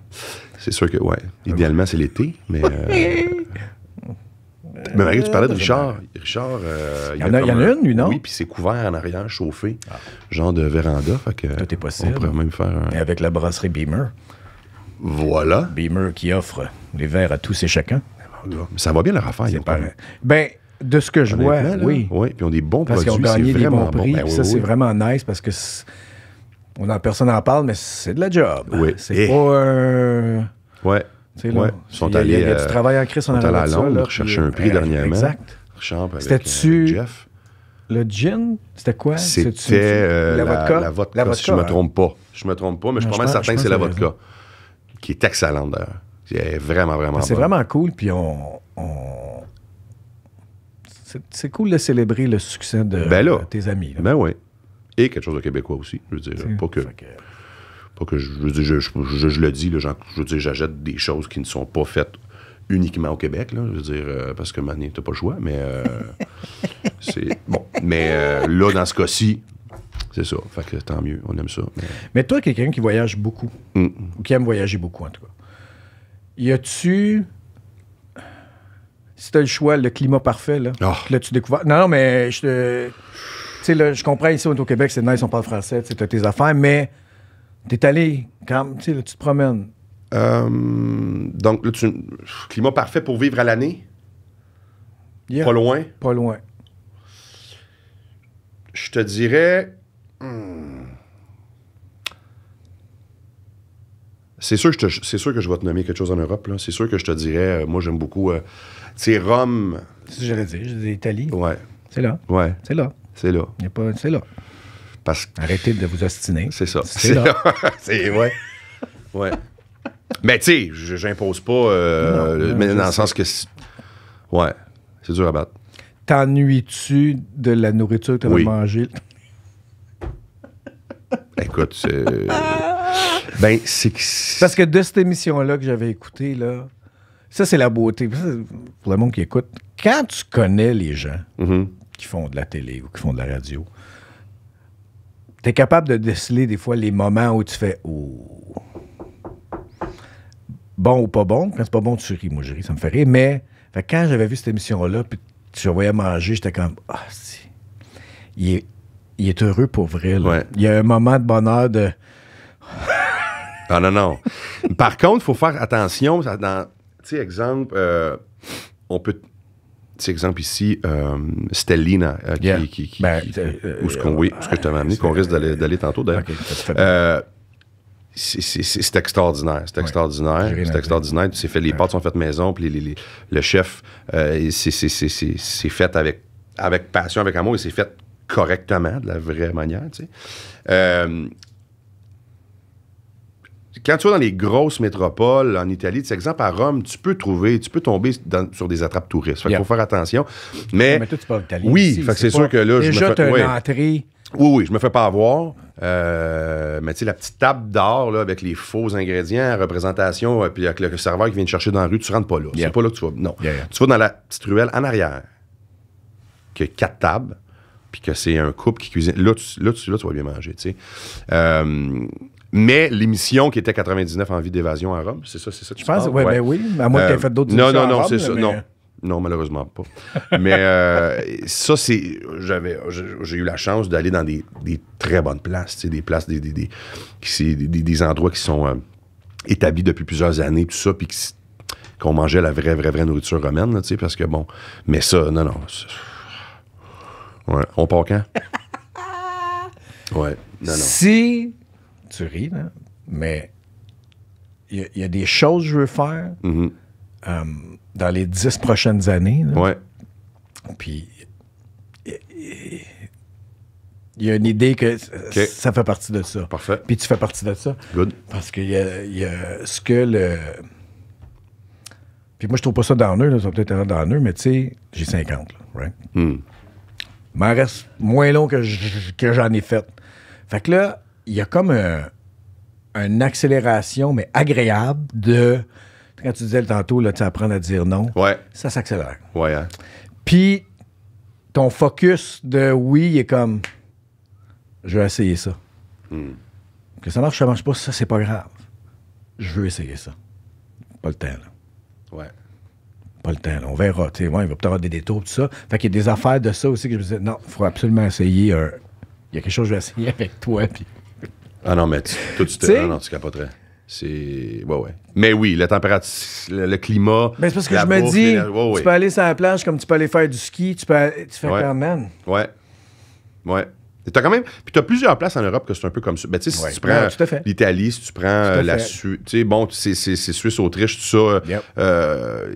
C'est sûr que, ouais. Idéalement, c'est l'été, mais. Euh, mais Marie, tu parlais de euh, Richard. Richard, euh, il y, en a, y une, lui, non? Oui, puis c'est couvert en arrière, chauffé, ah. genre de véranda. Tout est possible. On pourrait même faire un... Et avec la brasserie Beamer. Voilà. Beamer qui offre les verres à tous et chacun. Ça va bien leur affaire, pas... Ben, de ce que je vois, oui. Oui, puis on des bons parce produits. c'est vraiment prix. Bon. ça, c'est vraiment nice parce que on a personne n'en parle, mais c'est de la job. Oui. C'est Et... pas euh... Ouais. Ils sont allés. Il y a, du euh, travail en Chris on à Londres un prix euh, dernièrement. Exact. C'était-tu. Euh, Jeff. Le gin, c'était quoi? C'était la, vodka? La vodka, la vodka si je ne me hein. trompe pas. Je me trompe pas, mais je suis pas mal certain que c'est la vodka, qui est excellente d'ailleurs. C'est vraiment, vraiment ah, C'est vraiment cool. Puis on. C'est cool de célébrer le succès de, ben tes amis. Là. Ben oui. Et quelque chose de québécois aussi, je veux dire. Pas que, que je, veux dire, je, je, le dis, je veux dire, j'achète des choses qui ne sont pas faites uniquement au Québec, là, je veux dire, euh, parce que Mané, t'as pas le choix, mais euh, c'est bon. Mais euh, là, dans ce cas-ci, c'est ça. Fait que tant mieux, on aime ça. Mais, toi, quelqu'un qui voyage beaucoup, mm. ou qui aime voyager beaucoup, en tout cas, y a-tu. Si t'as le choix, le climat parfait, là. Ah. Là, tu découvres. Non, non, mais je Tu sais, là, je comprends, ici, on est au Québec, c'est nice, on parle français, tu as tes affaires, mais t'es allé quand. Tu te promènes. Euh, donc, là, climat parfait pour vivre à l'année? Pas loin? Pas loin. Je te dirais C'est sûr, que je vais te nommer quelque chose en Europe. C'est sûr que je te dirais, euh, moi j'aime beaucoup. Euh, tu sais, Rome. C'est ce que j'allais dire. Je disais Italie. Ouais. C'est là. Ouais. C'est là. C'est là. a pas... C'est là. Parce Arrêtez de vous ostiner. C'est ça. C'est là. c'est. Ouais. ouais. Mais tu sais, j'impose pas. Euh, mais dans le sens que. Ouais. C'est dur à battre. T'ennuies-tu de la nourriture que tu as oui. Écoute, c'est. ben, c'est Parce que de cette émission-là que j'avais écoutée, là, ça, c'est la beauté. Pour le monde qui écoute, quand tu connais les gens mm-hmm. qui font de la télé ou qui font de la radio, tu es capable de déceler des fois les moments où tu fais oh, Bon ou pas bon. Quand c'est pas bon, tu ris. Moi, je ris, ça me fait rire. Mais quand j'avais vu cette émission-là, puis tu voyais manger, j'étais comme Ah, Il est, heureux pour vrai. Il y a un moment de bonheur de non, non, non. Par contre, il faut faire attention. Tu sais, exemple, euh, on peut. Tu exemple ici, euh, Stellina, euh, qui, ben, euh, ce qu'on, oui, ce que je t'avais amené, qu'on risque d'aller, tantôt d'ailleurs. c'est extraordinaire. C'est extraordinaire. c'est extraordinaire. fait, les ouais. pâtes sont faites maison, puis le chef, euh, c'est fait avec, avec passion, avec amour, et c'est fait correctement, de la vraie manière. Tu sais quand tu vas dans les grosses métropoles en Italie, par exemple à Rome, tu peux trouver, tu peux tomber sur des attrapes touristes. Fait faut faire attention. Mais, mais toi, tu parles italien. Oui, c'est sûr que là, je me fais, as une entrée. Oui, oui, je me fais pas avoir. Euh, mais tu sais, la petite table d'or avec les faux ingrédients, représentation, euh, puis avec le serveur qui vient te chercher dans la rue, tu rentres pas là. C'est pas là que tu vas. Non. tu vas dans la petite ruelle en arrière, que a quatre tables, puis que c'est un couple qui cuisine. Là, tu, là, là, tu vas bien manger, tu sais. Euh, mais l'émission qui était 99 en vie d'évasion à Rome, c'est ça, c'est ça. je pense, ben ouais, oui, à moins que euh, fait d'autres Non, non, non, c'est ça. Non. Non, malheureusement pas. Mais euh, ça, c'est. J'avais, j'ai eu la chance d'aller dans des, très bonnes places, des places, des, des, endroits qui sont euh, établis depuis plusieurs années, tout ça, puis qu'on mangeait la vraie, vraie, vraie nourriture romaine, parce que bon. Mais ça, non, non. Ouais. On part quand? Ouais. Non, non. Si tu ris, mais il y, a des choses que je veux faire mm-hmm. euh, dans les dix prochaines années. Ouais. Puis, il y a une idée que ça fait partie de ça. Parfait. Puis tu fais partie de ça. Good. Parce qu'il y, a, ce que le. Puis moi, je trouve pas ça dans eux, peut-être dans eux, mais tu sais, j'ai 50, là, right? Hmm. reste moins long que j'en ai fait. Fait que là, il y a comme euh, une accélération, mais agréable, de. Quand tu disais le tantôt, là, tu apprends à dire non. Ouais. Ça s'accélère. Ouais. Hein. Puis, ton focus de oui, il est comme. Je vais essayer ça. Mm. Que ça marche, ça marche pas, ça, c'est pas grave. Je veux essayer ça. Pas le temps, là. Ouais. Pas le temps, là. On verra. Tu il va peut-être avoir des détours, tout ça. Fait y a des affaires de ça aussi que je me disais, non, il faut absolument essayer. Il y a quelque chose que je vais essayer avec toi. Puis. Ah non, mais tout de suite, Non, non, tu capoterais. C'est. Ouais, ouais. Mais oui, la température, le, climat. Mais c'est parce que je me dis, tu peux aller sur la plage comme tu peux aller faire du ski, tu peux tu fais quand même. Ouais. Ouais. T'as quand même. Puis t'as plusieurs places en Europe que c'est un peu comme ça. Mais ben, tu sais, si, tu prends l'Italie, si tu prends euh, la Suisse. Tu sais, bon, c'est Suisse, Autriche, tout ça. Euh, euh,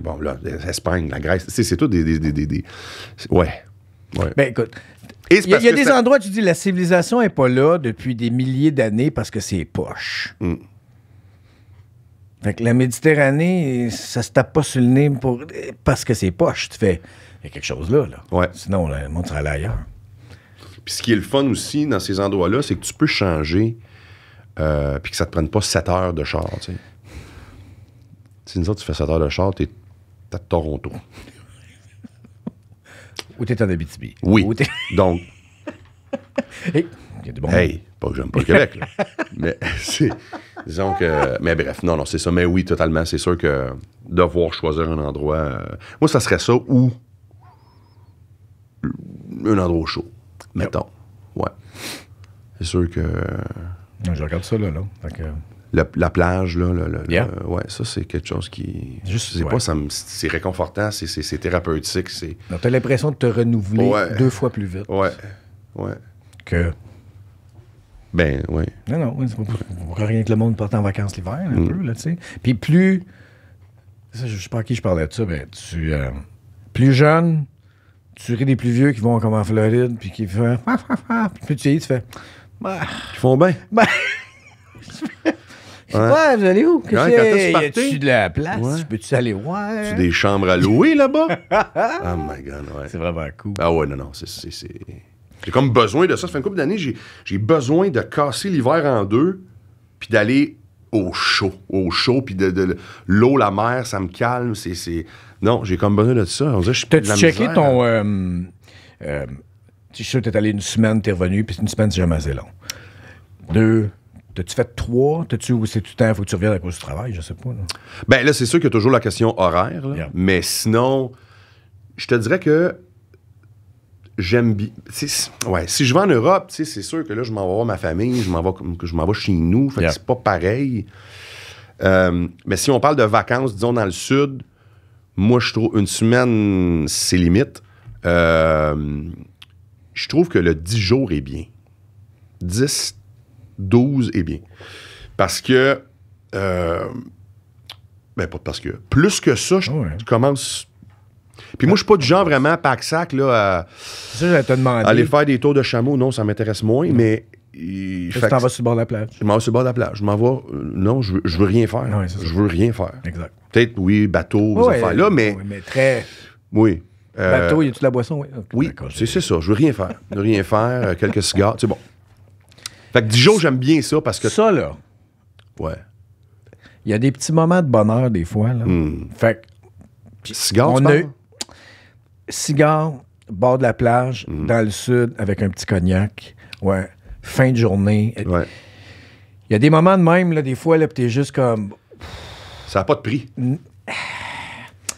bon, là, l'Espagne, la Grèce. Tu sais, c'est tout des, des, des, des, Ouais. Ben, écoute, il y a, des endroits où tu dis la civilisation n'est pas là depuis des milliers d'années parce que c'est poche. Mm. la Méditerranée, ça se tape pas sur le nez pour... parce que c'est poche. Tu fais, il y a quelque chose là. là. Sinon, le monde là ailleurs. Puis ce qui est le fun aussi dans ces endroits-là, c'est que tu peux changer euh, puis que ça te prenne pas 7 heures de char. Tu sais, nous tu fais 7 heures de char, t'es à Toronto. Où t'es en Abitibi. Oui. Donc. hey, hey pas que j'aime pas le Québec, là. mais c'est. Disons que. Mais bref, non, non, c'est ça. Mais oui, totalement. C'est sûr que devoir choisir un endroit. Euh, moi, ça serait ça ou. Un endroit chaud. Mettons. Ouais. C'est sûr que. Je regarde ça, là, là la plage, là, ouais, ça, c'est quelque chose qui. Juste, pas, ça c'est réconfortant, c'est thérapeutique. c'est... t'as l'impression de te renouveler deux fois plus vite. Ouais. Ouais. Que. Ben, ouais Non, non, c'est rien que le monde part en vacances l'hiver, un mm. peu, là, tu sais. Puis plus. je sais pas à qui je parlais de ça, mais ben, tu. Euh, plus jeune, tu ris des plus vieux qui vont comme en Floride, puis qui font. Plus tu y tu fais. Bah, Ils font bien. Ben. Ouais, vous allez où? Quand ce que tu de la place? Tu peux-tu aller voir? Tu des chambres à louer là-bas? oh my God, ouais. C'est vraiment cool. Ah ouais, non, non, c'est... J'ai comme besoin de ça. Ça fait une couple d'années, j'ai besoin de casser l'hiver en deux puis d'aller au chaud, au chaud, puis de, de, l'eau, la mer, ça me calme. C'est, Non, j'ai comme besoin de ça. T'as-tu checké misère, ton... Hein. Euh, euh, tu es allé une semaine, tu es revenu, puis une semaine, c'est jamais assez long. Deux, tu fais trois? T'as-tu ou c'est tout temps, faut que tu reviennes à cause du travail? Je sais pas. Ben là, c'est sûr qu'il y a toujours la question horaire. Mais sinon, je te dirais que j'aime bien. Ouais, si je vais en Europe, c'est sûr que là, je m'en vais voir ma famille, je m'en vais, je vais chez nous. Fait c'est pas pareil. Euh, mais si on parle de vacances, disons dans le sud, moi, je trouve une semaine, c'est limite. Euh, je trouve que le 10 jours est bien. 10, 12 et bien. Parce que. Euh, ben, pas parce que. Plus que ça, ah je commence. Puis moi, je suis pas du genre vraiment pack-sac là, à, ça, te demander. aller faire des tours de chameau. Non, ça m'intéresse moins, mais. Tu t'en vas sur le bord de la plage. Je m'en vais sur le bord de la plage. Je m'en vais. Euh, non, je veux, veux rien faire. je veux rien faire. Exact. Peut-être, oui, bateau, vous ces affaires-là, mais. Oui, mais très. Oui. Euh, bateau, il y a toute la boisson, oui. oui, c'est ça. Je veux rien faire. ne rien faire, quelques cigares. C'est bon. Fait que Dijon, j'aime bien ça parce que. Ça, là. Ouais. Il y a des petits moments de bonheur, des fois. Là. Hmm. Fait que. Cigare, on a Cigare, bord de la plage, hmm. dans le sud, avec un petit cognac. Ouais. Fin de journée. Ouais. Il y a des moments de même, là, des fois, là, t'es juste comme. Ça n'a pas de prix.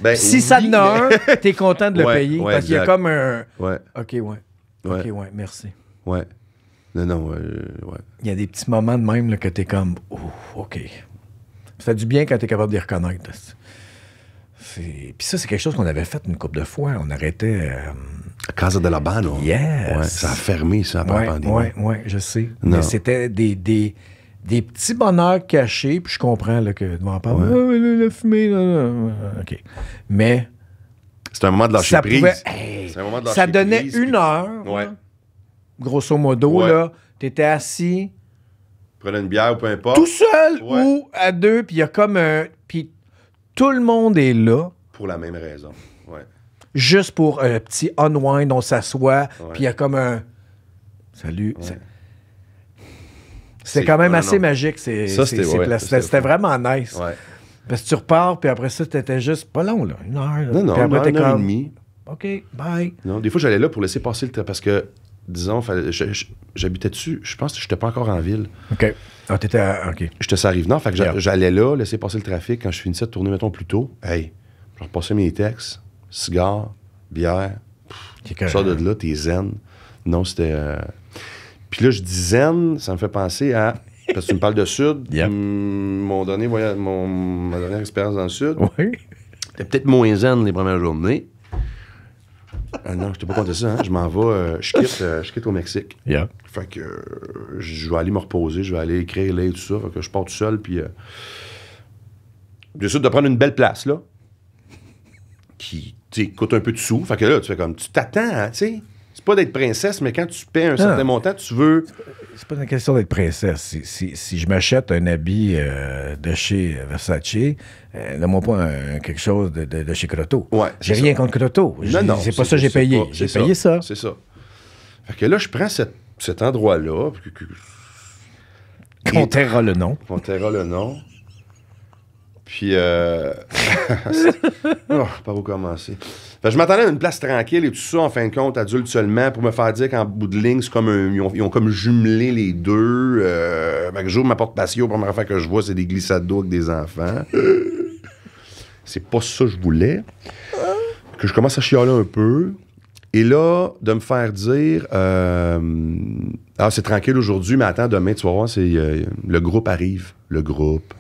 Ben, si ça te donne un, t'es content de le payer. parce qu'il y a comme un. Ouais. OK, ouais. OK, ouais, merci. Ouais. Non, non, euh, ouais. Il y a des petits moments de même là, que t'es comme, Ouh, OK. Ça fait du bien quand t'es capable de les reconnaître. Puis ça, c'est quelque chose qu'on avait fait une couple de fois. On arrêtait. À euh, Casa de la Banne, yes. Ça a fermé, ça, après ouais, la pandémie. Oui, oui, je sais. Mais c'était des, des, des, petits bonheurs cachés, puis je comprends là, que m'en parler, ouais. Ah, la fumée, là, OK. Mais. c'était un moment de lâcher ça prise. un moment de ça donnait une heure. Ouais grosso modo, là, t'étais assis. Prenais une bière ou peu importe. Tout seul ou à deux, puis il y a comme un. Puis tout le monde est là. Pour la même raison, ouais. Juste pour un petit unwind, on s'assoit, puis il y a comme un. Salut. C'est quand même assez magique. C'est, c'était, vraiment nice. Ouais. Parce que tu repars, puis après ça, t'étais juste pas long, là. Une heure. Non, non, une heure, et demie. OK, bye. Non, des fois, j'allais là pour laisser passer le temps parce que disons, j'habitais dessus. Je pense que je n'étais pas encore en ville. OK. Ah, t'étais à... OK. J'étais sur rive nord. Fait que j'allais là, laisser passer le trafic. Quand je finissais de tourner, mettons, plus tôt, hey, je repassais mes textes, cigares, bière. Ça, de là, t'es zen. Non, c'était. Euh, puis là, je dis zen, ça me fait penser à. Parce que tu me parles de Sud. Mm, mon dernier voyage, mon, ma dernière expérience dans le Sud. Oui. C'était peut-être moins zen les premières journées. Ah non, je t'ai pas compté ça. Hein. Je m'en vais, euh, je, quitte, euh, je quitte au Mexique. Fait que je vais aller me reposer, je vais aller écrire là et tout ça. Fait que je pars tout seul, puis. J'essaie de prendre une belle place, là. Qui, tu coûte un peu de sous. Fait que là, tu fais comme. Tu t'attends, hein, tu sais c'est pas d'être princesse, mais quand tu payes un certain montant, tu veux. C'est pas une question d'être princesse. Si, je m'achète un habit euh, de chez Versace, euh, donne-moi pas quelque chose de, de, chez Croteau. Ouais, j'ai rien contre Croteau. Non, non. C'est pas ça que j'ai payé. J'ai payé ça. C'est ça. Fait que là, je prends cet endroit-là. Qu'on le nom. Qu'on le nom. Puis. Euh... Oh, par où commencer? je m'attendais à une place tranquille et tout ça, en fin de compte, adulte seulement, pour me faire dire qu'en bout de ligne, c'est comme ils, ont, comme jumelé les deux. Euh, ben, j'ouvre ma porte patio, première fois que je vois, c'est des glissades d'eau avec des enfants. c'est pas ça que je voulais. Que je commence à chialer un peu. Et là, de me faire dire euh, Ah, c'est tranquille aujourd'hui, mais attends, demain, tu vas voir, c'est, euh, le groupe arrive. Le groupe.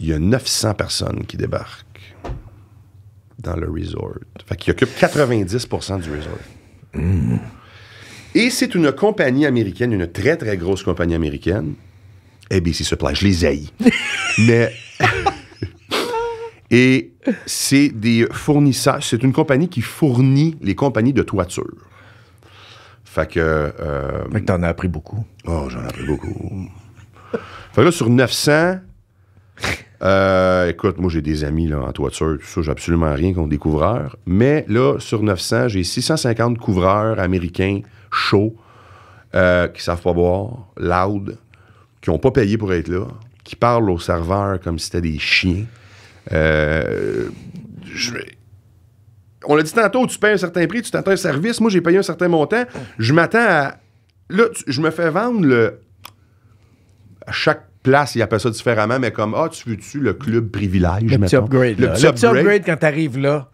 il y a 900 personnes qui débarquent dans le resort. Fait qu'il occupe 90 du resort. Et c'est une compagnie américaine, une très, très grosse compagnie américaine. ABC Supply, je les haïs. Mais... Et c'est des fournisseurs, c'est une compagnie qui fournit les compagnies de toiture. Fait que... Euh, fait que t'en as appris beaucoup. Oh, j'en ai appris beaucoup. fait que là, sur 900, euh, écoute, moi, j'ai des amis là, en toiture, ça, j'ai absolument rien contre des couvreurs. Mais là, sur 900, j'ai 650 couvreurs américains chauds euh, qui savent pas boire, loud, qui ont pas payé pour être là, qui parlent aux serveurs comme si c'était des chiens. Euh, on l'a dit tantôt, tu payes un certain prix, tu t'attends un service. Moi, j'ai payé un certain montant. Je m'attends à. Là, je me fais vendre le. À chaque place, ils appellent ça différemment, mais comme, ah, tu veux-tu le club privilège, Le petit upgrade. Le, petit, upgrade. quand t'arrives là.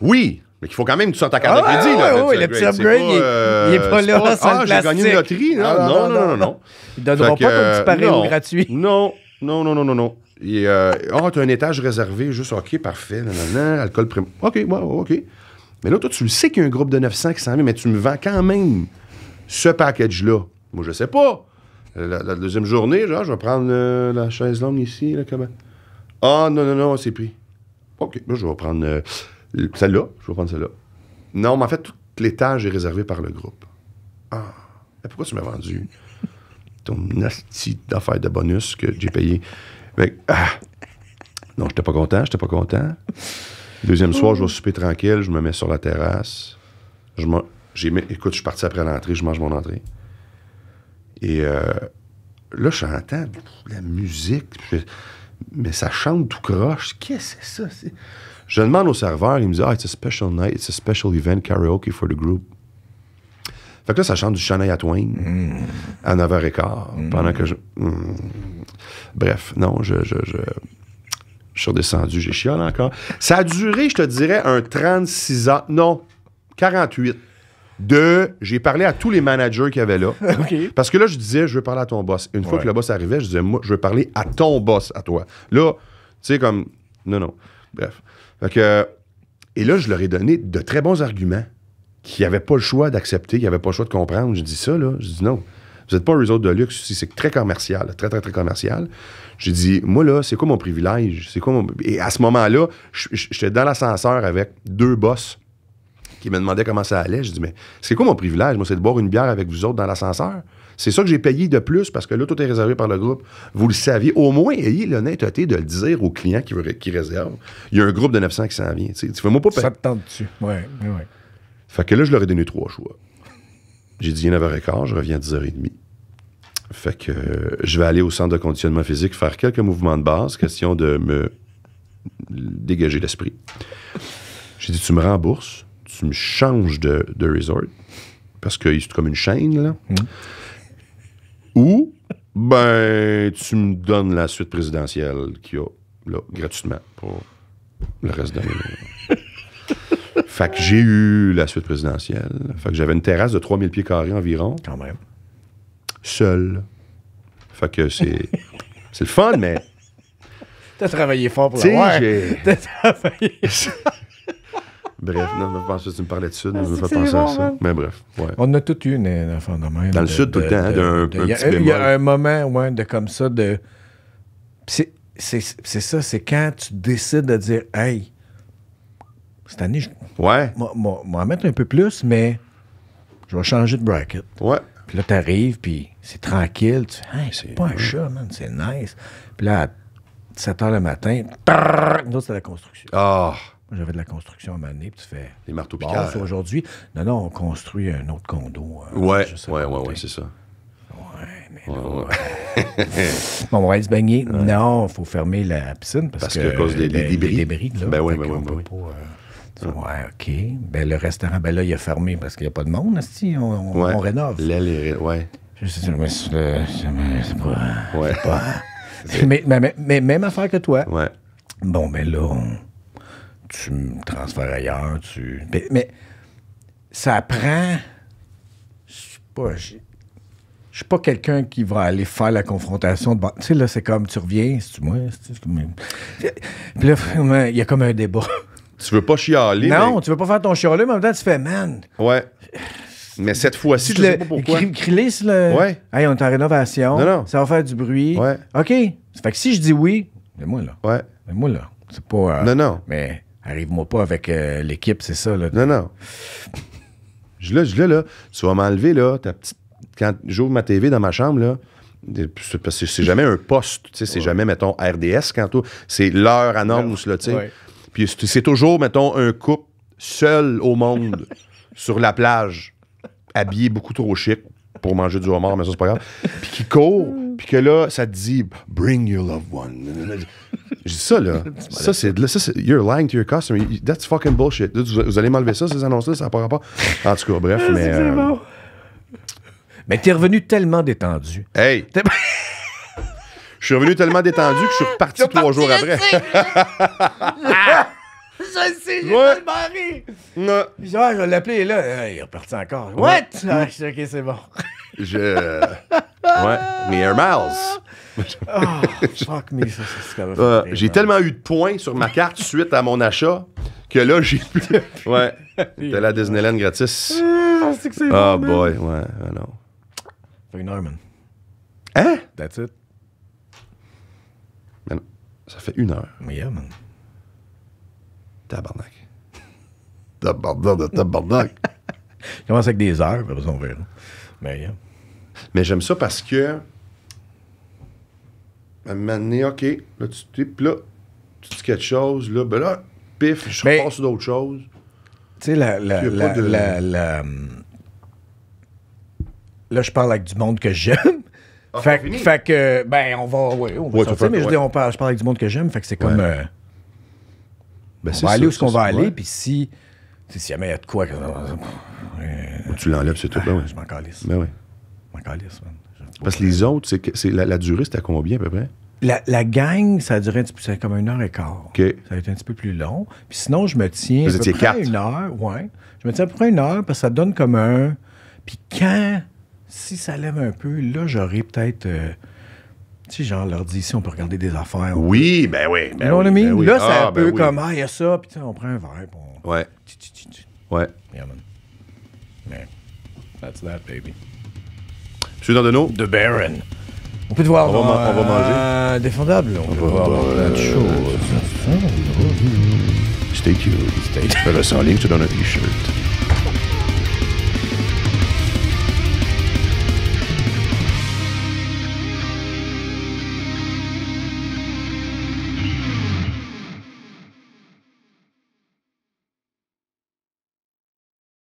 Oui, mais qu'il faut quand même que tu sortes ta carte de ah, crédit. le petit upgrade, il est- pas euh, là, Ah, j'ai gagné une loterie. Ah, non, non, non, non, non. Ils donneront pas comme ton petit gratuit. Non, non, non, non, non, non. Et, Ah, un étage réservé, juste OK, parfait. alcool prim. OK, ouais, OK. Mais là, toi, tu le sais qu'il y a un groupe de 900 qui s'en vient, mais tu me vends quand même ce package-là. Moi, je sais pas. La, deuxième journée, genre, je vais prendre euh, la chaise longue ici, là, comment? Ah, non, non, non, c'est pris. OK, moi, je vais prendre euh, celle-là. Je vais prendre celle-là. Non, mais en fait, tout l'étage est réservé par le groupe. Ah, mais pourquoi tu m'as vendu ton asti d'affaires de bonus que j'ai payé? Non, ben, ah. Non, j'étais pas content, j'étais pas content. Deuxième soir, je vais souper tranquille, je me mets sur la terrasse. Je Écoute, je suis parti après l'entrée, je mange mon entrée. Et euh, là, j'entends la musique, mais ça chante tout croche. Qu'est-ce que c'est ça? Je demande au serveur, il me dit Ah, it's a special night, it's a special event karaoke for the group. Fait que là, ça chante du Shania Twain mm. à 9h15 mm. pendant que je. Mm. Bref, non, je, je, je, suis redescendu, j'ai là encore. Ça a duré, je te dirais, un 36 ans. Non, 48. Deux, J'ai parlé à tous les managers qu'il y avait là. Parce que là, je disais, je veux parler à ton boss. Une fois que le boss arrivait, je disais, moi, je veux parler à ton boss, à toi. Là, tu sais, comme. Non, non. Bref. Et là, je leur ai donné de très bons arguments qu'ils n'avaient pas le choix d'accepter, qu'ils n'avaient pas le choix de comprendre. J'ai dit ça, là. Je dis non. Vous n'êtes pas un réseau de luxe c'est très commercial, très, très, très commercial. J'ai dit, moi, là, c'est quoi mon privilège? C'est quoi mon... Et à ce moment-là, j'étais dans l'ascenseur avec deux boss qui me demandait comment ça allait. Je dis, mais c'est quoi mon privilège? Moi, c'est de boire une bière avec vous autres dans l'ascenseur. C'est ça que j'ai payé de plus parce que là, tout est réservé par le groupe. Vous le saviez. Au moins, ayez l'honnêteté de le dire aux clients qui, réservent. réserve. Il y a un groupe de 900 qui s'en vient. Tu fais-moi pas Ça te tente dessus. oui, oui. Fait que là, je leur ai donné trois choix. J'ai dit il y a 9h15, je reviens à 10h30. Fait que euh, je vais aller au centre de conditionnement physique faire quelques mouvements de base, question de me dégager l'esprit. J'ai dit, tu me rembourses tu me changes de, de resort, parce que c'est comme une chaîne, là. Mm. Ou, ben, tu me donnes la suite présidentielle qu'il y a, gratuitement, pour le reste de l'année. fait que j'ai eu la suite présidentielle. Fait que j'avais une terrasse de 3000 pieds carrés environ. Quand même. Seul. Fait que c'est... c'est le fun, mais... T'as travaillé fort pour l'avoir. T'as travaillé... Bref, ah. non, je pense que tu me parlais de Sud, je je veux pas penser à ça. Mais bref, ouais. On a tous eu une, en de Dans le Sud, tout le temps, hein, d'un petit bémol. Il y a un moment, ouais, de comme ça, de... C'est ça, c'est quand tu décides de dire, « Hey, cette année, je... Ouais. Moi, en mettre un peu plus, mais je vais changer de bracket. » Ouais. Puis là, t'arrives, puis c'est tranquille. Tu hey, c'est pas un chat, man, c'est nice. Puis là, à 7 h le matin, nous, c'est la construction. Ah! J'avais de la construction à m'amener, puis tu fais. Les marteaux picards. aujourd'hui. Non, non, on construit un autre condo. Hein, ouais, ouais, ouais, c'est ça. Ouais, mais bon, on va aller se baigner. Non, il faut fermer la piscine parce, parce que, à cause des, ben, débris. Les débris là, ben oui, oui, ouais, ben ben euh, OK. Ben, le restaurant, ben là, il a fermé parce qu'il n'y a pas de monde, on, on, on rénove. L'aile est... Ouais. Je sais, mais c'est pas... Ouais. mais, mais, mais, même affaire que toi. Ouais. Bon, ben là, on tu me transfères ailleurs, tu. Ben, mais, ça prend. Je pas. Je suis pas quelqu'un qui va aller faire la confrontation. Tu sais, là, c'est comme, tu reviens, c'est moi. Puis là, il y a comme un débat. Tu veux pas chialer. Non, tu veux pas faire ton chialer, mais en même temps, tu fais, man. Ouais. Mais cette fois-ci, je le, sais pas pourquoi. Crilis, le. Ouais. Hey, on est en rénovation. Non, non. Ça va faire du bruit. Ouais. OK. Ça fait que si je dis oui, mais moi là. Ouais. Mais moi là. C'est pas. Euh, non, non. Mais Arrive-moi pas avec euh, l'équipe, c'est ça. Là. Non, non. je l'ai, je l'ai, là. Tu vas m'enlever, là, ta petite... Quand j'ouvre ma TV dans ma chambre, là, parce c'est jamais un poste, tu sais, c'est jamais, mettons, RDS quand tout... C'est l'heure à là, tu sais. Puis c'est toujours, mettons, un couple seul au monde, sur la plage, habillé beaucoup trop chic pour manger du homard, mais ça, c'est pas grave. Puis qui court, mm. puis que là, ça te dit « Bring your loved one ». J'ai ça, là. ça, c'est. You're lying to your customer. That's fucking bullshit. Vous, allez m'enlever ça, ces annonces-là, ça n'a pas rapport. En tout cas, bref, ah, mais. Euh, bon. Mais t'es revenu tellement détendu. Hey! je suis revenu tellement détendu que je suis reparti trois jours après. Ah! Je sais, j'ai ouais. barré. Ouais. Genre, je l'appeler, là, euh, il est reparti encore. What? Ouais. Ah, ok, c'est bon. Je. ouais, Mais Air Miles. Ah, j'ai tellement eu de points sur ma carte suite à mon achat que là, j'ai plus. ouais. la Disneyland gratis. Ah, c'est que c'est ah, boy, ouais, non. Fait une heure, man. Hein? That's it. ça fait une heure. Yeah, man. Tabarnak. Tabarnak, tabarnak. Commence avec des heures, Mais, Mais j'aime ça parce que à un moment donné, OK, là, tu te là, tu dis quelque chose, là, ben là, pif, je Mais, ben, repasse sur d'autres choses. Tu sais, la, la, la, de... la, Là, je parle avec du monde que j'aime. Ah, fait, fait, que, ben, on va, Oui, on va sortir, mais je dis, on parle, je parle avec du monde que j'aime, fait que c'est comme, euh, ben, on va aller où est-ce qu'on va aller, puis si, si jamais il y a de quoi... Que, euh, tu l'enlèves, c'est tout, ben ah, oui. Je m'en calisse. Ben oui. Je m'en calisse, man. Parce que les autres, c'est la, la durée, c'était à combien à peu près? La, gang, ça a duré un petit peu, comme une heure et quart. Ça a été un petit peu plus long. Puis sinon, je me tiens Vous à peu près une heure. Ouais. Je me tiens à peu près une heure parce que ça donne comme un. Puis quand, si ça lève un peu, là, j'aurais peut-être. Euh, tu sais, genre, leur dit ici, on peut regarder des affaires. Oui, ben oui. Ben non, ben oui, Là, ah, c'est un ben peu comme, ah, il y a ça, puis on prend un verre. pour Ouais. ouais. Yeah, that's that, baby de Dandono? De Baron. On peut te voir. On, dans, va, manger. défendable. On, on peut voir plein de euh, choses. Stay tuned. Stay fais tu donnes un t-shirt.